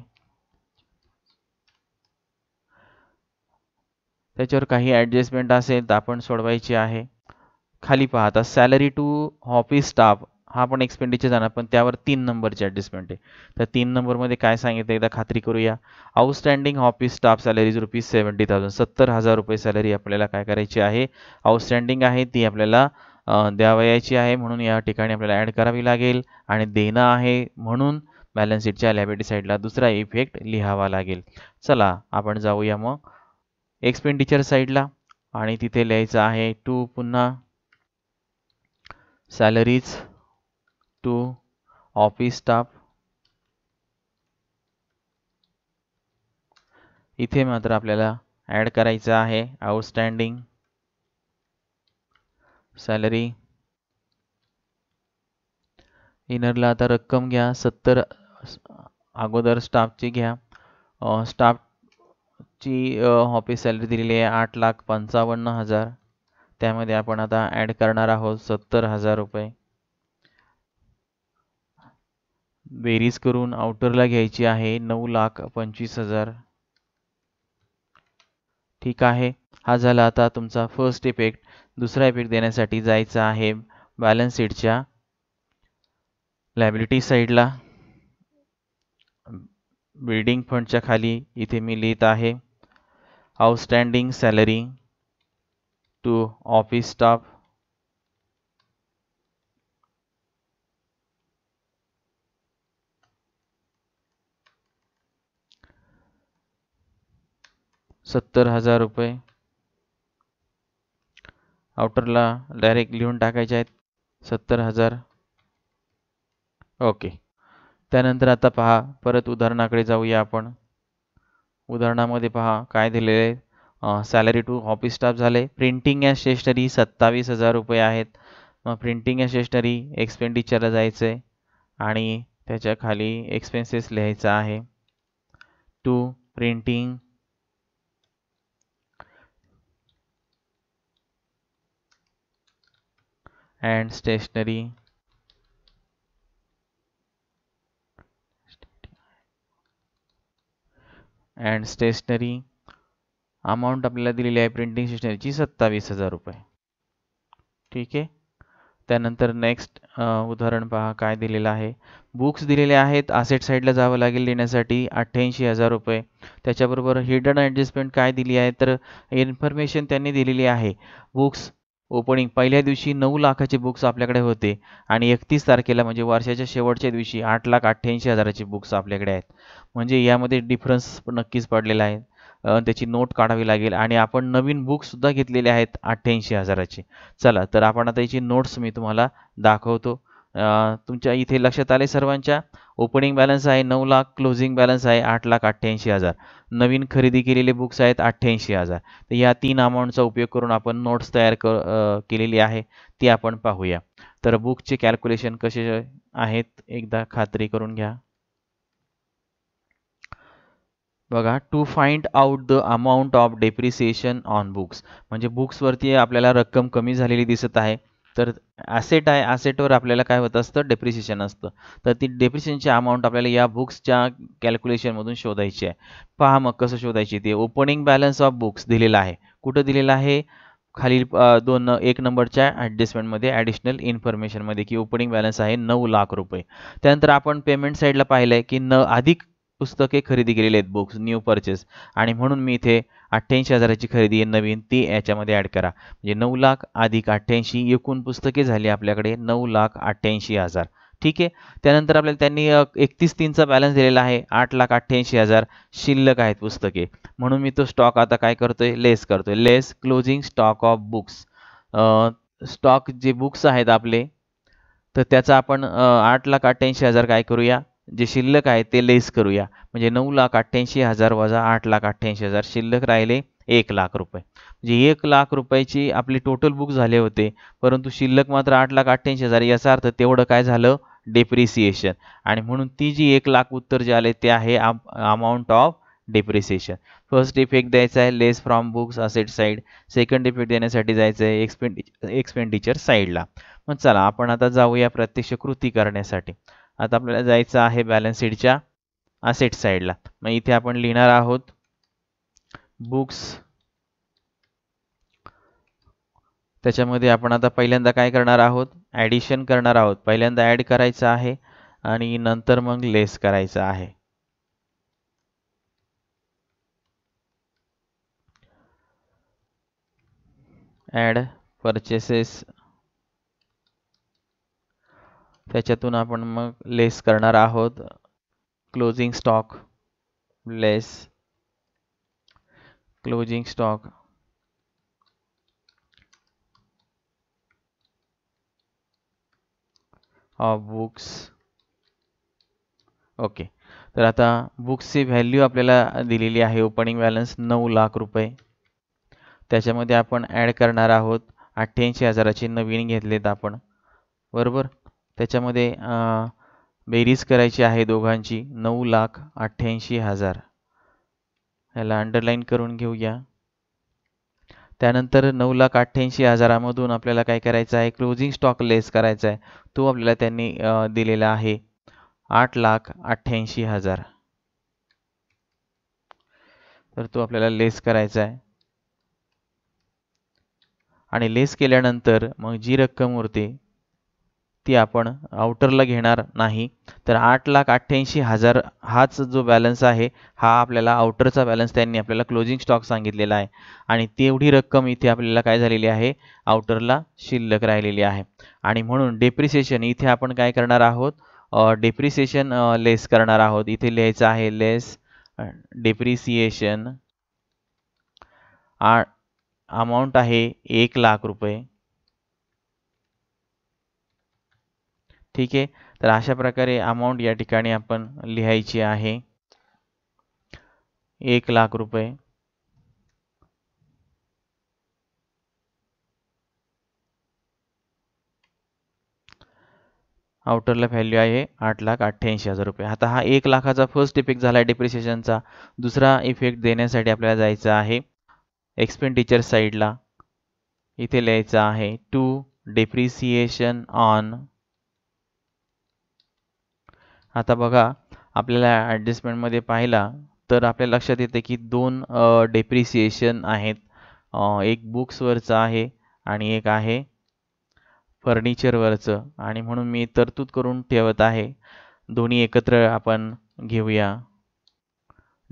त्याच्यावर काही ॲडजस्टमेंट असेल तर आपण सोडवायची आहे खाली पाहता सॅलरी टू ऑफिस स्टाफ हा पण एक्सपेंडिचर जाणार पण त्यावर तीन नंबरची ॲडजस्टमेंट आहे तर तीन नंबरमध्ये काय सांगितलं एकदा खात्री करूया outstanding office staff salaries rupees seventy thousand सत्तर हजार रुपये सॅलरी आपल्याला काय करायची आहे आउटस्टँडिंग आहे ती आपल्याला द्यावयाची आहे म्हणून या ठिकाणी आपल्याला ॲड करावी लागेल आणि देणं आहे म्हणून बॅलन्स शीटच्या लायबिलिटी साईडला दुसरा इफेक्ट लिहावा लागेल चला आपण जाऊया मग एक्सपेंडिचर साईडला आणि तिथे लिहायचं आहे टू पुन्हा सॅलरीज to ऑफिस स्टाफ इथे मात्र आपल्याला ॲड करायचं आहे आउटस्टँडिंग सॅलरी इनरला आता रक्कम घ्या सत्तर अगोदर स्टाफची घ्या स्टाफची ऑफिस सॅलरी दिलेली आहे आठ लाख पंचावन्न हजार त्यामध्ये आपण आता ॲड करणार आहोत सत्तर हजार रुपये बेरीज करून आउटरला घ्यायची आहे नऊ लाख पंचवीस हजार ठीक आहे हा झाला आता तुमचा फर्स्ट इफेक्ट दुसरा इफेक्ट देण्यासाठी जायचा आहे बॅलन्स शीटच्या लायबिलिटी साईडला बिल्डिंग फंडच्या खाली इथे मी लिहित आहे outstanding salary to office staff सत्तर हजार रुपये आउटरला डायरेक्ट लिहून टाकायचे आहेत सत्तर हजार ओके त्यानंतर आता पहा परत उदाहरणाकडे जाऊया आपण उदाहरणामध्ये पहा काय दिलेले आहे सॅलरी टू ऑफिस स्टाफ झाले प्रिंटिंग या स्टेशनरी सत्तावीस हजार रुपये आहेत मग प्रिंटिंग या स्टेशनरी एक्सपेंडिचरला जायचं आहे आणि त्याच्या खाली एक्सपेन्सेस लिहायचा आहे to printing and stationery and stationery amount आपल्याला दिलेली आहे प्रिंटिंग स्टेशनरीची सत्तावीस हजार रुपये ठीक आहे त्यानंतर नेक्स्ट उदाहरण पहा काय दिलेलं आहे बुक्स दिलेले आहेत आसेट साईडला जावं लागेल देण्यासाठी अठ्ठ्याऐंशी हजार रुपये त्याच्याबरोबर हिडन ॲडजस्टमेंट काय दिली आहे तर इन्फॉर्मेशन त्यांनी दिलेली आहे बुक्स ओपनिंग पहिल्या दिवशी नऊ लाखाचे बुक्स आपल्याकडे होते आणि एकतीस तारखेला म्हणजे वर्षाच्या शेवटच्या दिवशी आठ लाख अठ्ठ्याऐंशी हजाराचे बुक्स आपल्याकडे आहेत म्हणजे यामध्ये डिफरन्स नक्कीच पडलेला आहे त्याची नोट काढावी लागेल आणि आपण नवीन बुकसुद्धा घेतलेले आहेत अठ्ठ्याऐंशी हजाराचे चला तर आपण आता याची नोट्स मी तुम्हाला दाखवतो तुमच्या इथे लक्षात आले सर्वांच्या ओपनिंग बॅलन्स आहे नऊ लाख क्लोजिंग बॅलन्स आहे आठ लाख अठ्ठ्याऐंशी हजार नवीन खरेदी केलेले बुक्स आहेत अठ्ठ्याऐंशी हजार तर या तीन अमाऊंटचा उपयोग करून आपण नोट्स तयार केलेली आहे ती आपण पाहूया तर बुकचे कॅल्क्युलेशन कसे आहेत एकदा खात्री करून घ्या बघा to find out the amount of depreciation on books म्हणजे बुक्सवरती आपल्याला रक्कम कमी झालेली दिसत आहे तर ॲसेट आहे ॲसेटवर आपल्याला काय होत असतं डेप्रिसिएशन असतं तर ती डेप्रिसिएशनची अमाऊंट आपल्याला या बुक्सच्या कॅल्क्युलेशनमधून शोधायची आहे पहा मग कसं शोधायची ते ओपनिंग बॅलन्स ऑफ बुक्स दिलेला आहे कुठं दिलेला आहे खालील दोन एक नंबरच्या ॲडजस्टमेंटमध्ये ॲडिशनल इन्फॉर्मेशनमध्ये की ओपनिंग बॅलन्स आहे नऊ लाख रुपये त्यानंतर आपण पेमेंट साईडला पाहिलं आहे की न अधिक पुस्तके खरेदी केलेली आहेत बुक्स न्यू परचेस आणि म्हणून मी इथे अठ्ठ्याऐंशी हजाराची खरेदी आहे नवीन ती याच्यामध्ये ॲड करा म्हणजे नऊ लाख अधिक अठ्ठ्याऐंशी एकूण पुस्तके झाली आपल्याकडे नऊ लाख अठ्ठ्याऐंशी हजार ठीक आहे त्यानंतर आपल्याला त्यांनी एकतीस तीनचा बॅलन्स दिलेला आहे आठ लाख अठ्ठ्याऐंशी हजार शिल्लक आहेत पुस्तके म्हणून मी तो स्टॉक आता काय करतोय लेस करतोय less closing stock of books stock जे बुक्स आहेत आपले तर त्याचा आपण आठ लाख अठ्ठ्याऐंशी हजार काय करूया जे शिल्लक आहे ते लेस करूया म्हणजे नऊ लाख अठ्ठ्याऐंशी हजार वजा आठ लाख अठ्ठ्याऐंशी हजार शिल्लक राहिले एक लाख रुपये म्हणजे एक लाख रुपयाची आपली टोटल बुक झाले होते परंतु शिल्लक मात्र आठ लाख अठ्ठ्याऐंशी हजार याचा अर्थ तेवढं काय झालं डेप्रिसिएशन आणि म्हणून ती जी एक लाख उत्तर जे आले ते आहे amount of depreciation first effect द्यायचा आहे less from books asset side second effect देण्यासाठी जायचं आहे एक्सपेंडिचर एक्सपेंडिचर साईडला मग चला आपण आता जाऊया प्रत्यक्ष कृती करण्यासाठी आता आपल्याला जायचं आहे बॅलन्स शीटच्या असेट साईडला मग इथे आपण लिहिणार आहोत बुक्स त्याच्यामध्ये आपण आता पहिल्यांदा काय करणार आहोत ॲडिशन करणार आहोत पहिल्यांदा ॲड करायचं आहे आणि नंतर मग लेस करायचं आहे ॲड परचेसेस त्याच्यातून आपण मग लेस करणार आहोत closing stock less closing stock of books okay तर आता बुक्सची व्हॅल्यू आपल्याला दिलेली आहे ओपनिंग बॅलन्स नऊ लाख रुपये त्याच्यामध्ये आपण ॲड करणार आहोत अठ्ठ्याऐंशी हजाराचे नवीन घेतलेत आपण बरोबर त्याच्यामध्ये बेरीज करायची आहे दोघांची नऊ लाख अठ्ठ्याऐंशी हजार याला अंडरलाईन करून घेऊया त्यानंतर नऊ लाख अठ्ठ्याऐंशी हजारामधून आपल्याला काय करायचं आहे क्लोजिंग स्टॉक लेस करायचा आहे तो आपल्याला त्यांनी दिलेला आहे आठ लाख अठ्ठ्याऐंशी हजार तर तो आपल्याला लेस करायचा आहे आणि लेस केल्यानंतर मग जी रक्कम उरते ती आपण आउटरला घेणार नाही तर आठ लाख अठ्ठ्याऐंशी हजार हाच जो बॅलन्स आहे हा आपल्याला आउटरचा बॅलन्स त्यांनी आपल्याला क्लोजिंग स्टॉक सांगितलेला आहे आणि तेवढी रक्कम इथे आपल्याला काय झालेली आहे आउटरला शिल्लक राहिलेली आहे आणि म्हणून डेप्रिसिएशन इथे आपण काय करणार आहोत डेप्रिसिएशन लेस करणार आहोत इथे लिहायचं आहे लेस डेप्रिसिएशन अमाऊंट आहे एक लाख रुपये ठीक आहे तर अशा प्रकारे अमाऊंट या ठिकाणी आपण लिहायची आहे एक लाख रुपये आउटरला व्हॅल्यू आहे आठ लाख अठ्ठ्याऐंशी हजार रुपये आता हा एक लाखाचा फर्स्ट इफेक्ट झाला आहे डिप्रिसिएशनचा दुसरा इफेक्ट देण्यासाठी आपल्याला जायचं आहे एक्सपेंडिचर साईडला इथे लिहायचं आहे टू डिप्रिसिएशन ऑन आता बघा आपल्याला ॲडजस्टमेंटमध्ये पाहिला तर आपल्या लक्षात येते की दोन डेप्रिसिएशन आहेत एक बुक्सवरचं आहे आणि एक आहे फर्निचरवरचं आणि म्हणून मी तरतूद करून ठेवत आहे दोन्ही एकत्र आपण घेऊया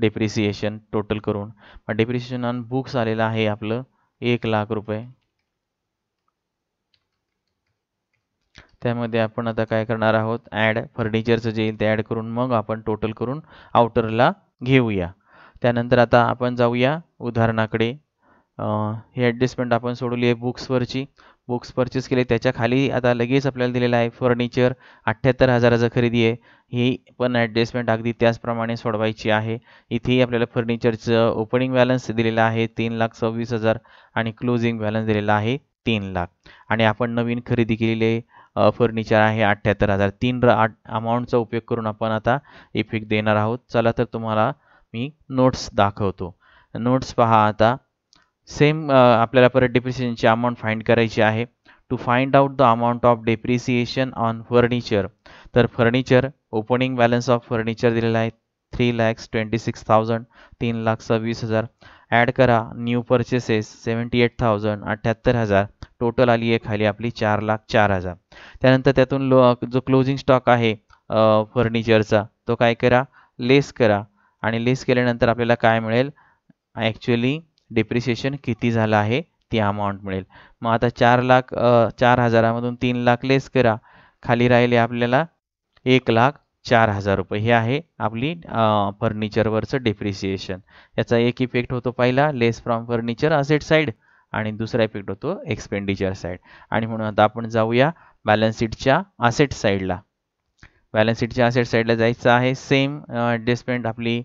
डेप्रिसिएशन टोटल करून डेप्रिसिएशन ऑन बुक्स आलेलं आहे आपलं एक लाख रुपये त्यामध्ये आपण आता काय करणार आहोत ॲड फर्निचरचं जे येईल ते ॲड करून मग आपण टोटल करून आउटरला घेऊया त्यानंतर आता आपण जाऊया उदाहरणाकडे ही ॲडजस्टमेंट आपण सोडवली आहे बुक्सवरची बुक्स परचेस केले त्याच्या खाली आता लगेच आपल्याला दिलेलं आहे फर्निचर अठ्ठ्याहत्तर हजाराचं खरेदी आहे ही पण ॲडजस्टमेंट अगदी त्याचप्रमाणे सोडवायची आहे इथेही आपल्याला फर्निचरचं ओपनिंग बॅलन्स दिलेलं आहे तीन लाख सव्वीस हजार आणि क्लोजिंग बॅलन्स दिलेला आहे तीन लाख आणि आपण नवीन खरेदी केलेले फर्निचर आहे अठ्ठ्याहत्तर हजार तीन र आठ अमाऊंटचा उपयोग करून आपण आता इफेक्ट देणार आहोत चला तर तुम्हाला मी नोट्स दाखवतो नोट्स पहा आता सेम आपल्याला परत डेप्रिसिएशनची अमाऊंट फाइंड करायची आहे to find out the amount of depreciation on furniture तर furniture opening balance of furniture दिलेला आहे three lakhs twenty six thousand तीन लाख सव्वीस हजार ॲड करा new purchases seventy eight thousand अठ्ठ्याहत्तर हजार टोटल आली आहे खाली आपली चार लाख चार हजार त्यानंतर त्यातून लो जो क्लोजिंग स्टॉक आहे फर्निचरचा तो काय करा लेस करा आणि लेस केल्यानंतर आपल्याला काय मिळेल ॲक्च्युली डिप्रिसिएशन किती झालं आहे ती अमाऊंट मिळेल मग आता चार लाख चार हजारामधून तीन लाख लेस करा खाली राहिले आपल्याला एक लाख चार हजार रुपये हे आहे आपली फर्निचरवरचं डेप्रिसिएशन याचा एक इफेक्ट होतो पहिला less from furniture asset side आणि दुसरा इफेक्ट होतो एक्सपेंडिचर साईड आणि म्हणून आता आपण जाऊया बॅलन्स शीटच्या असेट साईडला बॅलन्स शीटच्या असेट साईडला जायचं आहे सेम डेस्पेंट आपली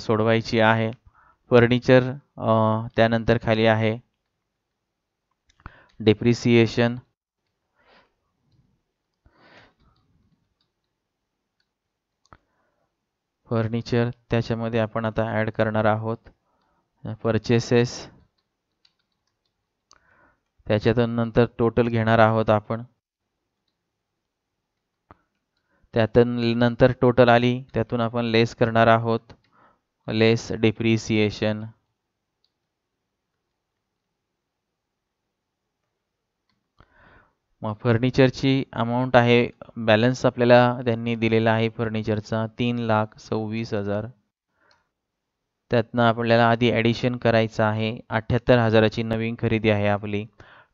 सोडवायची आहे फर्निचर त्यानंतर खाली आहे डेप्रिसिएशन फर्निचर त्याच्यामध्ये आपण आता ॲड करणार आहोत परचेसेस त्याच्यातून नंतर टोटल घेणार आहोत आपण त्यातून नंतर टोटल आली त्यातून आपण लेस करणार आहोत लेस डिप्रिसिएशन मग फर्निचरची अमाऊंट आहे बॅलन्स आपल्याला त्यांनी दिलेला आहे फर्निचरचा तीन लाख सव्वीस हजार त्यातनं आपल्याला आधी ॲडिशन करायचं आहे अठ्ठ्याहत्तर हजाराची नवीन खरेदी आहे आपली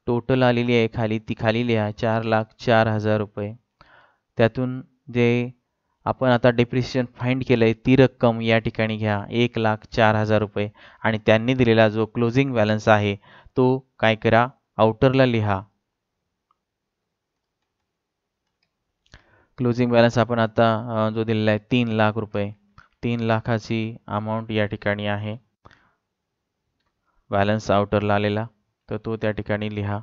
टोटल आलेली आहे खाली ती खाली लिहा चार लाख चार हजार रुपये त्यातून जे आपण आता डेप्रिसिएशन फाईंड केलं आहे ती रक्कम या ठिकाणी घ्या एक लाख चार हजार रुपये आणि त्यांनी दिलेला जो क्लोजिंग बॅलन्स आहे तो काय करा आउटरला लिहा क्लोजिंग बैलेंस अपन आता जो दिल्ला है तीन लाख रुपये तीन लाखा अमाउंट यठिका है बैलेंस बॅलन्स आउटरला आलेला तर तो त्या ठिकाणी लिहा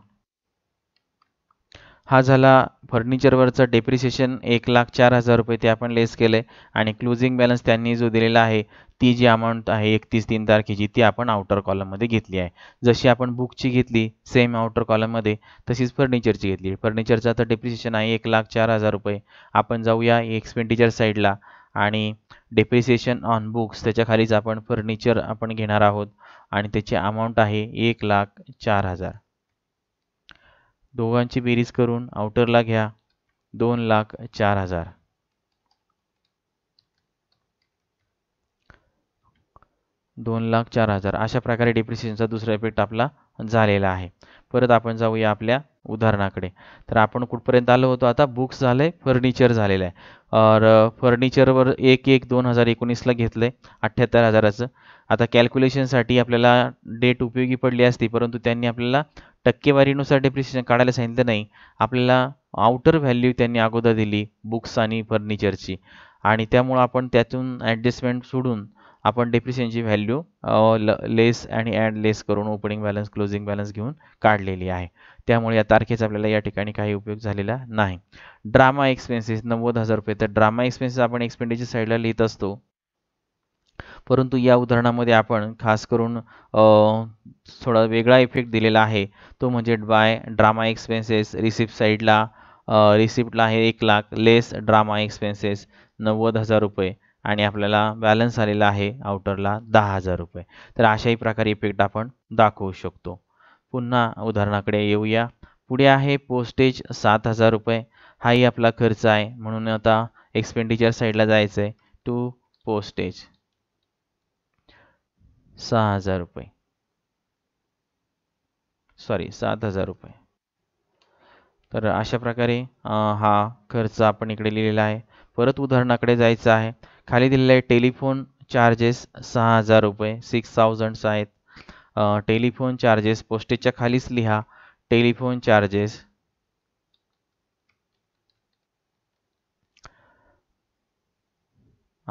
हा झाला फर्निचरवरचा डेप्रिसिएशन एक लाख चार हजार रुपये ते आपण लेस केले आणि क्लोजिंग बॅलन्स त्यांनी जो दिलेला आहे ती जी अमाऊंट आहे एकतीस तीन तारखेची ती आपण आउटर कॉलममध्ये घेतली आहे जशी आपण बुकची घेतली सेम आउटर कॉलममध्ये तशीच फर्निचरची घेतली फर्निचरचा आता डेप्रिसिएशन आहे एक लाख चार हजार रुपये आपण जाऊया एक्सपेंडिचर साईडला आणि डेप्रिसिएशन ऑन बुक्स त्याच्या खालीच आपण फर्निचर आपण घेणार आहोत आणि त्याची अमाऊंट आहे एक लाख चार हजार दोघांची बेरीज करून आउटरला घ्या दोन लाख चार हजार दोन लाख चार हजार अशा प्रकारे डिप्रिसिएशनचा दुसरा इफेक्ट आपला झालेला आहे परत आपण जाऊया आपल्या उदाहरणाकडे तर आपण कुठपर्यंत आलो होतो आता बुक्स झाले फर्निचर झालेलं आहे और फर्निचरवर एक एक दोन हजार एकोणीसला घेतलं आहे अठ्ठ्याहत्तर हजाराचं आता कॅल्क्युलेशनसाठी आपल्याला डेट उपयोगी पडली असती परंतु त्यांनी आपल्याला टक्केवारीनुसार डेप्रिसिएशन काढायला सांगितलं नाही आपल्याला आउटर व्हॅल्यू त्यांनी अगोदर दिली बुक्स आणि फर्निचरची आणि त्यामुळं आपण त्यातून ॲडजस्टमेंट सोडून आपण डेप्रिसिएशनची व्हॅल्यू लेस आणि ॲड लेस करून ओपनिंग बॅलन्स क्लोजिंग बॅलन्स घेऊन काढलेली आहे त्यामुळे या तारखेचा आपल्याला या ठिकाणी काही उपयोग झालेला नाही ड्रामा एक्सपेन्सेस नव्वद हजार रुपये तर ड्रामा एक्सपेन्सेस आपण एक्सपेंडिचर साईडला लिहित असतो परंतु या उदाहरणामध्ये आपण खास करून थोडा वेगळा इफेक्ट दिलेला आहे तो म्हणजे बाय ड्रामा एक्सपेन्सेस रिसिप्ट साईडला रिसिप्टला आहे एक लाख लेस ड्रामा एक्सपेन्सेस नव्वद हजार रुपये आणि आपल्याला बॅलन्स आलेला आहे आउटरला दहा हजार रुपये तर अशाही प्रकारे इफेक्ट आपण दाखवू शकतो पुन्हा उदाहरणाकडे येऊया पुढे आहे पोस्टेज सात हजार रुपये हाही आपला खर्च आहे म्हणून आता एक्सपेंडिचर साईडला जायचं आहे टू पोस्टेज सहा हजार रुपये सॉरी सात हजार रुपये तर अशा प्रकारे हा खर्च आपण इकडे लिहिलेला आहे परत उदाहरणाकडे जायचं आहे खाली दिलेलं आहे टेलिफोन चार्जेस सहा हजार रुपये सिक्स थाउजंड्स आहेत टेलिफोन चार्जेस पोस्टेजच्या खालीच लिहा टेलिफोन चार्जेस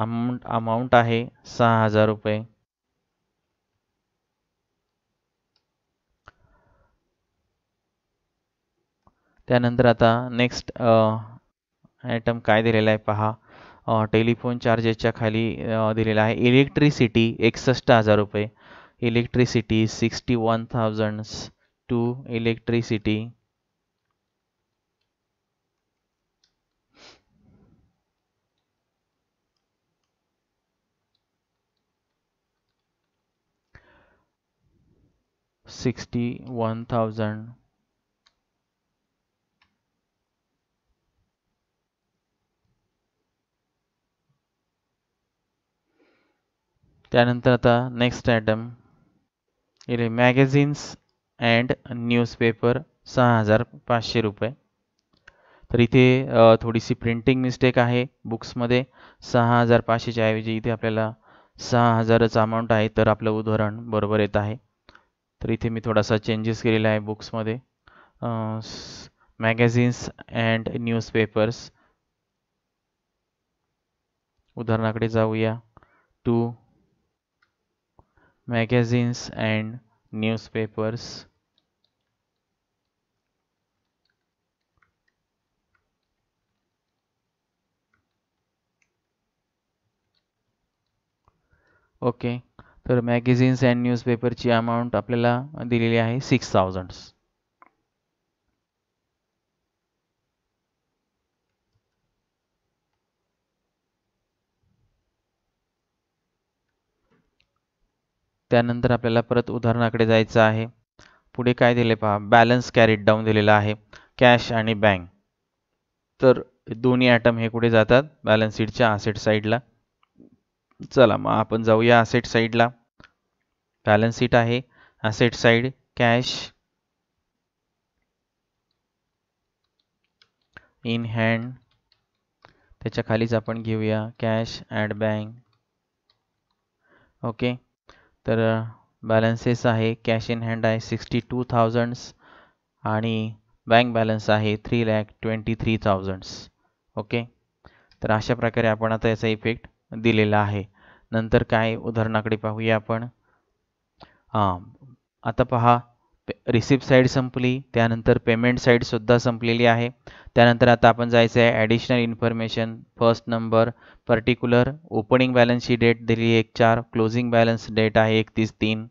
अमाऊंट अमाऊंट आहे सहा हजार रुपये त्यानंतर आता नेक्स्ट आयटम काय दिलेला आहे पहा टेलिफोन चार्जेसच्या खाली दिलेला आहे इलेक्ट्रिसिटी एकसष्ट हजार रुपये electricity 61000 to electricity sixty one thousand त्यानंतर next item आयटम इले मॅगझिन्स अँड न्यूजपेपर सहा हजार पाचशे रुपये तर इथे थोडीशी प्रिंटिंग मिस्टेक आहे बुक्समध्ये सहा हजार पाचशेच्या ऐवजी इथे आपल्याला सहा हजारच अमाऊंट आहे तर आपलं उदाहरण बरोबर येत आहे तर इथे मी थोडासा चेंजेस केलेला आहे बुक्समध्ये मॅगझिन्स अँड न्यूजपेपर्स उदाहरणाकडे जाऊया to magazines and newspapers. Okay okay. तर मॅगझिन्स अँड न्यूजपेपरची अमाऊंट आपल्याला दिलेली आहे सिक्स थाउजंड्स त्यानंतर आपल्याला परत उदाहरणाकडे जायचं आहे पुढे काय दिले पहा बॅलन्स कॅरीड डाऊन दिलेला आहे कॅश आणि बँक तर दोन्ही ॲटम हे कुठे जातात बॅलन्स शीटच्या आसेट साईडला चला मग आपण जाऊया आसेट साईडला बॅलन्स शीट आहे asset side cash in hand त्याच्या खालीच आपण घेऊया कॅश ॲट बँक ओके तर बॅलन्सेस आहे कॅश इन हँड आहे सिक्स्टी टू थाउजंड्स आणि बँक बॅलन्स आहे three lakh twenty three thousands okay तर अशा प्रकारे आपण आता याचा इफेक्ट दिलेला आहे नंतर काय उदाहरणाकडे पाहूया आपण आता पहा रिसिप्ट साईड संपली त्यानंतर पेमेंट साईडसुद्धा संपलेली आहे त्यानंतर आता आपण जायचं आहे additional information first number particular opening बॅलन्सची डेट दिली एक चार क्लोजिंग बॅलन्स डेट आहे एकतीस तीन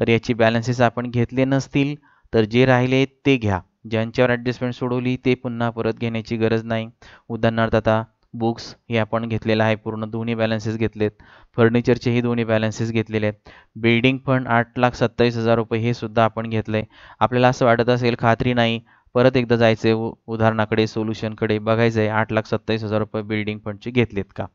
तर याची बॅलन्सेस आपण घेतले नसतील तर जे राहिले ते घ्या ज्यांच्यावर ॲडजस्टमेंट सोडवली ते पुन्हा परत घेण्याची गरज नाही उदाहरणार्थ आता बुक्स हे आपण घेतलेलं आहे पूर्ण दोन्ही बॅलन्सेस घेतलेत फर्निचरचेही दोन्ही बॅलन्सेस घेतलेले आहेत बिल्डिंग फंड आठ लाख सत्तावीस हजार रुपये हे सुद्धा आपण घेतलं आहे आपल्याला असं वाटत असेल खात्री नाही परत एकदा जायचं आहे उदाहरणाकडे सोल्युशनकडे बघायचं आहे आठ लाख सत्तावीस हजार रुपये बिल्डिंग फंडचे घेतलेत का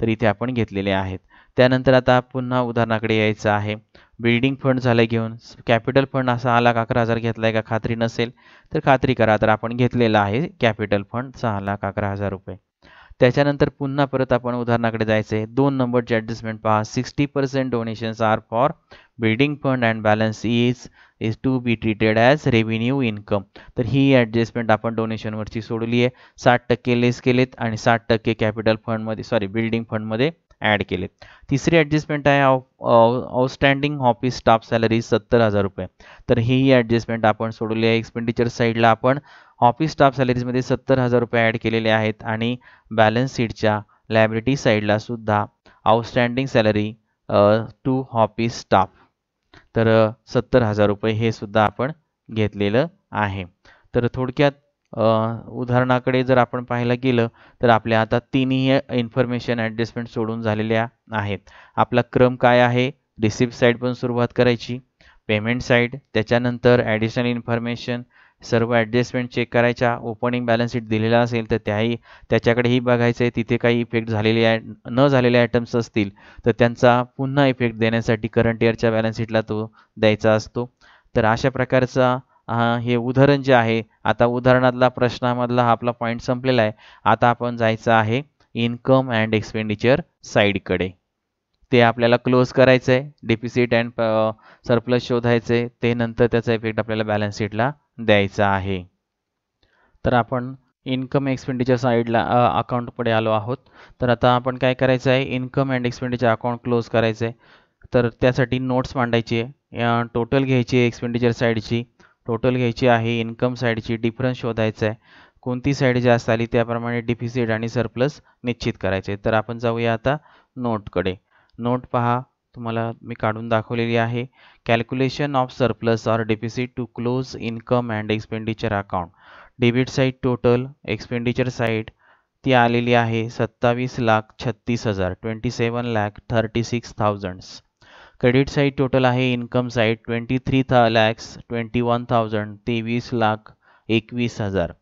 तर इथे आपण घेतलेले आहेत त्यानंतर आता पुन्हा उदाहरणाकडे यायचं आहे बिल्डिंग फंड झालं घेऊन कॅपिटल फंड असा सहा लाख अकरा हजार घेतला आहे का खात्री नसेल तर खात्री करा तर आपण घेतलेला आहे कॅपिटल फंड सहा लाख अकरा हजार रुपये त्याच्यानंतर पुन्हा परत आपण उदाहरणाकडे जायचं दोन नंबरचे ॲडजस्टमेंट पहा sixty percent donations are for building fund and balance is is to be treated as revenue income तर ही ॲडजस्टमेंट आपण डोनेशनवरची सोडली आहे साठ टक्के लेस केलेत आणि साठ टक्के कॅपिटल फंडमध्ये सॉरी बिल्डिंग फंडमध्ये ॲड केलेत तिसरी ॲडजस्टमेंट आहे आउटस्टँडिंग ऑफिस स्टाफ सॅलरी सत्तर हजार रुपये तर ही ॲडजस्टमेंट आपण सोडवली आहे एक्सपेंडिचर साईडला आपण ऑफिस स्टाफ सॅलरीजमध्ये सत्तर हजार रुपये ॲड केलेले आहेत आणि बॅलन्स शीटच्या लायब्रिटी साईडला सुद्धा outstanding salary to office staff तर सत्तर हजार रुपये हे सुद्धा आपण घेतलेलं आहे तर थोडक्यात उदाहरणाकडे जर आपण पाहायला गेलं तर आपल्या आता तिन्ही इन्फॉर्मेशन ॲडजस्टमेंट सोडून झालेल्या आहेत आपला क्रम काय आहे रिसिप्ट साईड पण सुरुवात करायची पेमेंट साईड त्याच्यानंतर ॲडिशनल इन्फॉर्मेशन सर्व ॲडजस्टमेंट चेक करायच्या ओपनिंग बॅलन्स शीट दिलेला असेल तर त्याही त्याच्याकडेही बघायचं आहे तिथे काही इफेक्ट झालेले आहे न झालेले आयटम्स असतील तर त्यांचा पुन्हा इफेक्ट देण्यासाठी करंट इयरच्या बॅलन्स शीटला तो द्यायचा असतो तर अशा प्रकारचा हे उदाहरण जे आहे आता उदाहरणातला प्रश्नामधला हा आपला पॉईंट संपलेला आहे आता आपण जायचं आहे इन्कम अँड एक्सपेंडिचर साईडकडे ते आपल्याला क्लोज करायचं आहे डेफिसिट अँड सरप्लस शोधायचं ते नंतर त्याचा इफेक्ट आपल्याला बॅलन्स शीटला द्यायचा आहे तर आपण इन्कम एक्सपेंडिचर साईडला अकाउंटकडे आलो आहोत तर आता आपण काय करायचं आहे income and expenditure account close करायचं आहे तर त्यासाठी नोट्स मांडायची आहे टोटल घ्यायची आहे एक्सपेंडिचर साईडची टोटल घ्यायची आहे इन्कम साईडची डिफरन्स शोधायचा आहे कोणती साईड जास्त आली त्याप्रमाणे डिफिसिट आणि सरप्लस निश्चित करायचे तर आपण जाऊया आता नोटकडे नोट पहा तुम्हाला मी काढून दाखवलेली आहे calculation of surplus or deficit to close income and expenditure account debit side total expenditure side ती आलेली आहे सत्तावीस लाख छत्तीस हजार twenty seven lakh thirty six thousands credit side total आहे इन्कम साईड ट्वेंटी थ्री था लॅक्स ट्वेंटी वन थाउजंड तेवीस लाख एकवीस हजार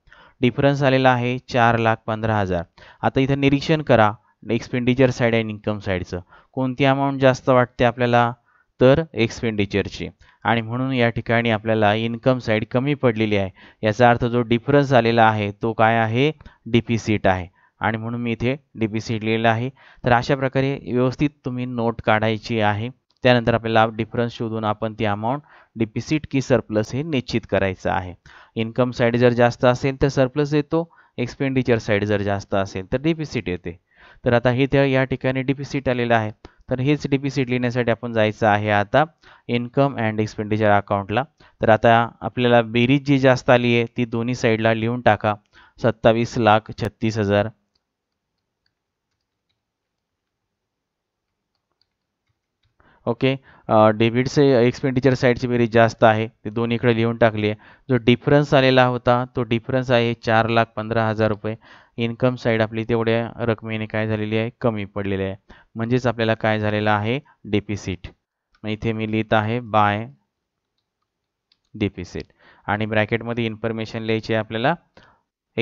डिफरन्स आलेला आहे चार लाख पंधरा हजार आता इथं निरीक्षण करा एक्सपेंडिचर साईड अँड इन्कम साईडचं कोणती अमाऊंट जास्त वाटते आपल्याला तर एक्सपेंडिचरची आणि म्हणून या ठिकाणी आपल्याला इन्कम साईड कमी पडलेली आहे याचा अर्थ जो डिफरन्स आलेला आहे तो काय आहे डिपिसिट आहे आणि म्हणून मी इथे डिपिसिट लिहिलेलं आहे तर अशा प्रकारे व्यवस्थित तुम्ही नोट काढायची आहे त्यानंतर आपल्याला डिफरन्स शोधून आपण ती अमाऊंट डिपिसिट की सरप्लस हे निश्चित करायचं आहे इन्कम साईड जर जास्त असेल तर सरप्लस येतो एक्सपेंडिचर साईड जर जास्त असेल तर डिपिसिट येते तर आता इथे या ठिकाणी डिफिसिट आलेलं आहे तर हेच डिफिसिट लिहिण्यासाठी आपण जायचं आहे आता इन्कम अँड एक्सपेंडिचर अकाउंटला तर आता आपल्याला बेरीज जी जास्त आली आहे ती दोन्ही साईडला लिहून टाका सत्तावीस लाख छत्तीस हजार ओके डेबिटचे एक्सपेंडिचर साईडची बेरीज जास्त आहे ती दोन्हीकडे इकडे लिहून टाकली आहे जो डिफरन्स आलेला होता तो डिफरन्स आहे चार लाख पंधरा हजार रुपये इन्कम साईड आपली तेवढ्या रकमेने काय झालेली आहे कमी पडलेली आहे म्हणजेच आपल्याला काय झालेलं आहे डेपिसिट इथे मी लिहित आहे बाय डेपिसिट आणि ब्रॅकेटमध्ये इन्फॉर्मेशन लिहायची आहे आपल्याला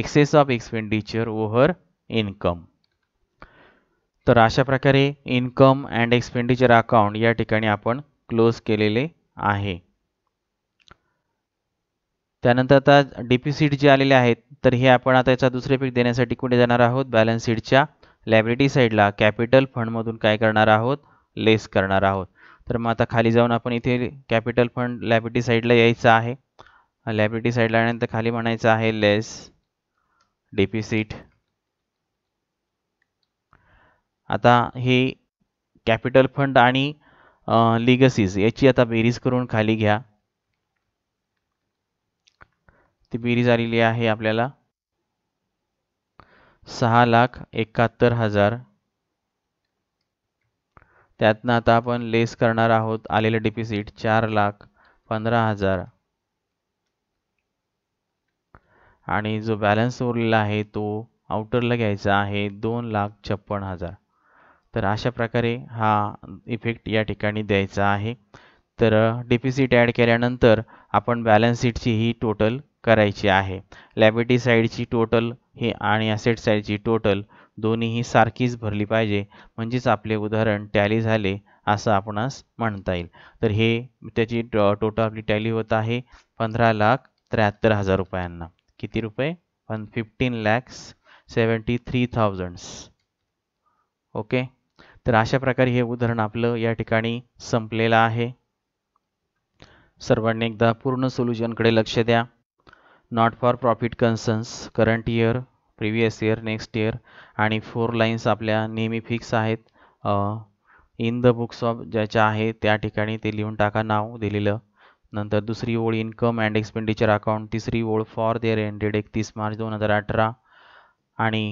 excess of expenditure over income तर अशा प्रकारे इन्कम अँड एक्सपेंडिचर अकाउंट या ठिकाणी आपण क्लोज केलेले आहे त्यानंतर आता डी पी सीट जे आलेले आहेत तर हे आपण आता याचा दुसरे पीक देण्यासाठी कुठे जाणार आहोत बॅलन्स शीटच्या लायब्रिटी साईडला कॅपिटल फंडमधून काय करणार आहोत लेस करणार आहोत तर मग आता खाली जाऊन आपण इथे कॅपिटल फंड लायब्रिटी साईडला यायचं आहे लायब्रिटी साईडला आल्यानंतर खाली म्हणायचं आहे लेस डी सीट आता हे कॅपिटल फंड आणि लिगसीज याची आता बेरीज करून खाली घ्या ती बेरीज आलेली आहे आपल्याला सहा लाख एकाहत्तर हजार त्यातनं आता आपण लेस करणार आहोत आलेलं डिपिसिट चार लाख पंधरा हजार आणि जो बॅलन्स उरलेला आहे तो आउटरला घ्यायचा आहे दोन लाख छप्पन हजार तर अशा प्रकारे हा इफेक्ट या ठिकाणी द्यायचा आहे तर डेफिसिट ॲड केल्यानंतर आपण बॅलन्स शीटची ही टोटल करायची आहे लॅबिटी साईडची टोटल हे आणि ॲसेट साईडची टोटल दोन्हीही सारखीच भरली पाहिजे म्हणजेच आपले उदाहरण टॅली झाले असं आपणास म्हणता येईल तर हे त्याची टोटल आपली टॅली होत आहे पंधरा लाख त्र्याहत्तर हजार रुपयांना किती रुपये पण fifteen lakhs seventy three thousands okay तर अशा प्रकारे हे उदाहरण आपलं या ठिकाणी संपलेलं आहे सर्वांनी एकदा पूर्ण सोल्युशनकडे लक्ष द्या not for profit concerns current year previous year next year आणि फोर लाईन्स आपल्या नेहमी फिक्स आहेत इन द बुक्स ऑफ ज्याच्या आहे त्या ठिकाणी ते लिहून टाका नाव दिलेलं नंतर दुसरी ओळ इन्कम अँड एक्सपेंडिचर अकाउंट तिसरी ओळ फॉर देअर एंडेड एकतीस मार्च दोन हजार अठरा आणि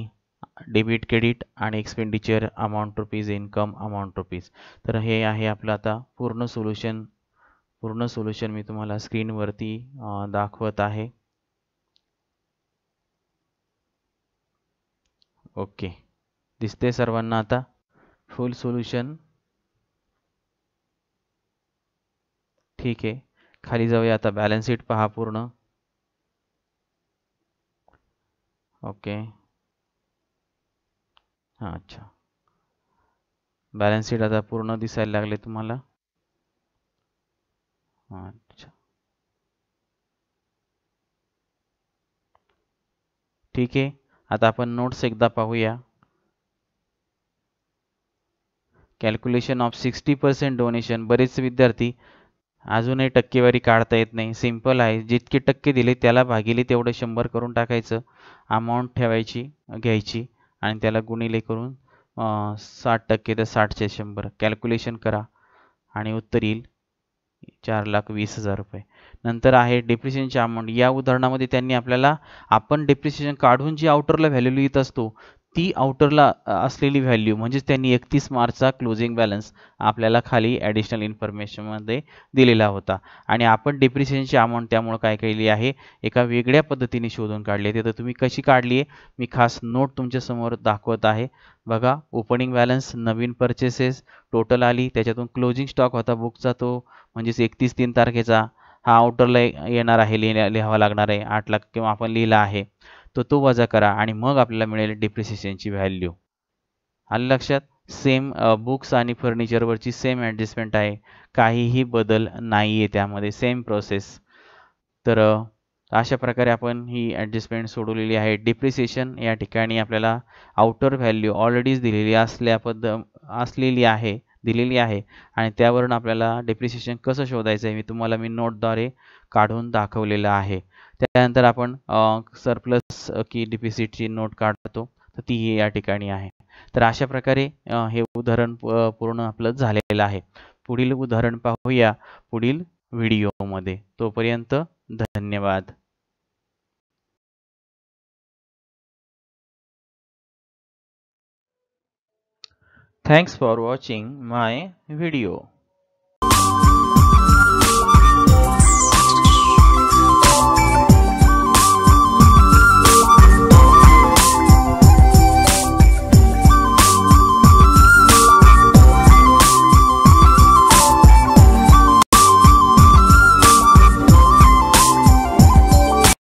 डेबिट क्रेडिट आणि expenditure amount rupees income amount rupees तर हे आहे आपलं आता पूर्ण सोल्युशन पूर्ण सोल्युशन मी तुम्हाला स्क्रीनवरती दाखवत आहे ओके दिसते सर्वांना आता फुल सोल्युशन ठीक आहे खाली जाऊया आता बॅलन्स शीट पहा पूर्ण ओके हां अच्छा बॅलन्स शीट आता पूर्ण दिसायला लागले तुम्हाला अच्छा ठीक आहे आता आपण नोट्स एकदा पाहूया calculation of sixty percent donation बरेच विद्यार्थी अजूनही टक्केवारी काढता येत नाही सिम्पल आहे जितके टक्के दिले त्याला भागिले तेवढं शंभर करून टाकायचं अमाऊंट ठेवायची घ्यायची आणि त्याला गुणिले करून साठ टक्के तर साठचे शंभर कॅल्क्युलेशन करा आणि उत्तर येईल चार लाख वीस हजार रुपये नंतर आहे डेप्रिसिएशनचे अमाऊंट या उदाहरणामध्ये त्यांनी आपल्याला आपण डेप्रिसिएशन काढून जी आउटरला व्हॅल्यू लिहित असतो ती आउटरला असलेली व्हॅल्यू म्हणजेच त्यांनी एकतीस मार्चचा क्लोजिंग बॅलन्स आपल्याला खाली ॲडिशनल इन्फॉर्मेशनमध्ये दिलेला होता आणि आपण डिप्रिसिएशनची अमाऊंट त्यामुळे काय केली आहे एका वेगळ्या पद्धतीने शोधून काढली आहे ते तर तुम्ही कशी काढली आहे मी खास नोट तुमच्यासमोर दाखवत आहे बघा ओपनिंग बॅलन्स नवीन परचेसेस टोटल आली त्याच्यातून क्लोजिंग स्टॉक होता बुकचा तो म्हणजेच एकतीस तीन तारखेचा हा आउटरला येणार आहे लिहिण्या लिहावा लागणार आहे आठ लाख किंवा आपण लिहिला आहे तर तो वजा करा आणि मग आपल्याला मिळेल डिप्रिसिएशनची व्हॅल्यू आलं लक्षात सेम बुक्स आणि फर्निचरवरची सेम ॲडजस्टमेंट आहे काहीही बदल नाही आहे त्यामध्ये सेम प्रोसेस तर अशा प्रकारे आपण ही ॲडजस्टमेंट सोडवलेली आहे डिप्रिसिएशन या ठिकाणी आपल्याला आउटर व्हॅल्यू ऑलरेडीच दिलेली असल्या पद्ध असलेली आहे दिलेली आहे आणि त्यावरून आपल्याला डिप्रिसिएशन कसं शोधायचं आहे मी तुम्हाला मी नोटद्वारे काढून दाखवलेलं आहे त्यानंतर आपण सरप्लस की डिफिसिटची नोट काढतो तर तीही या ठिकाणी आहे तर अशा प्रकारे हे उदाहरण पूर्ण आपलं झालेलं आहे पुढील उदाहरण पाहूया पुढील व्हिडिओमध्ये तोपर्यंत धन्यवाद thanks for watching my video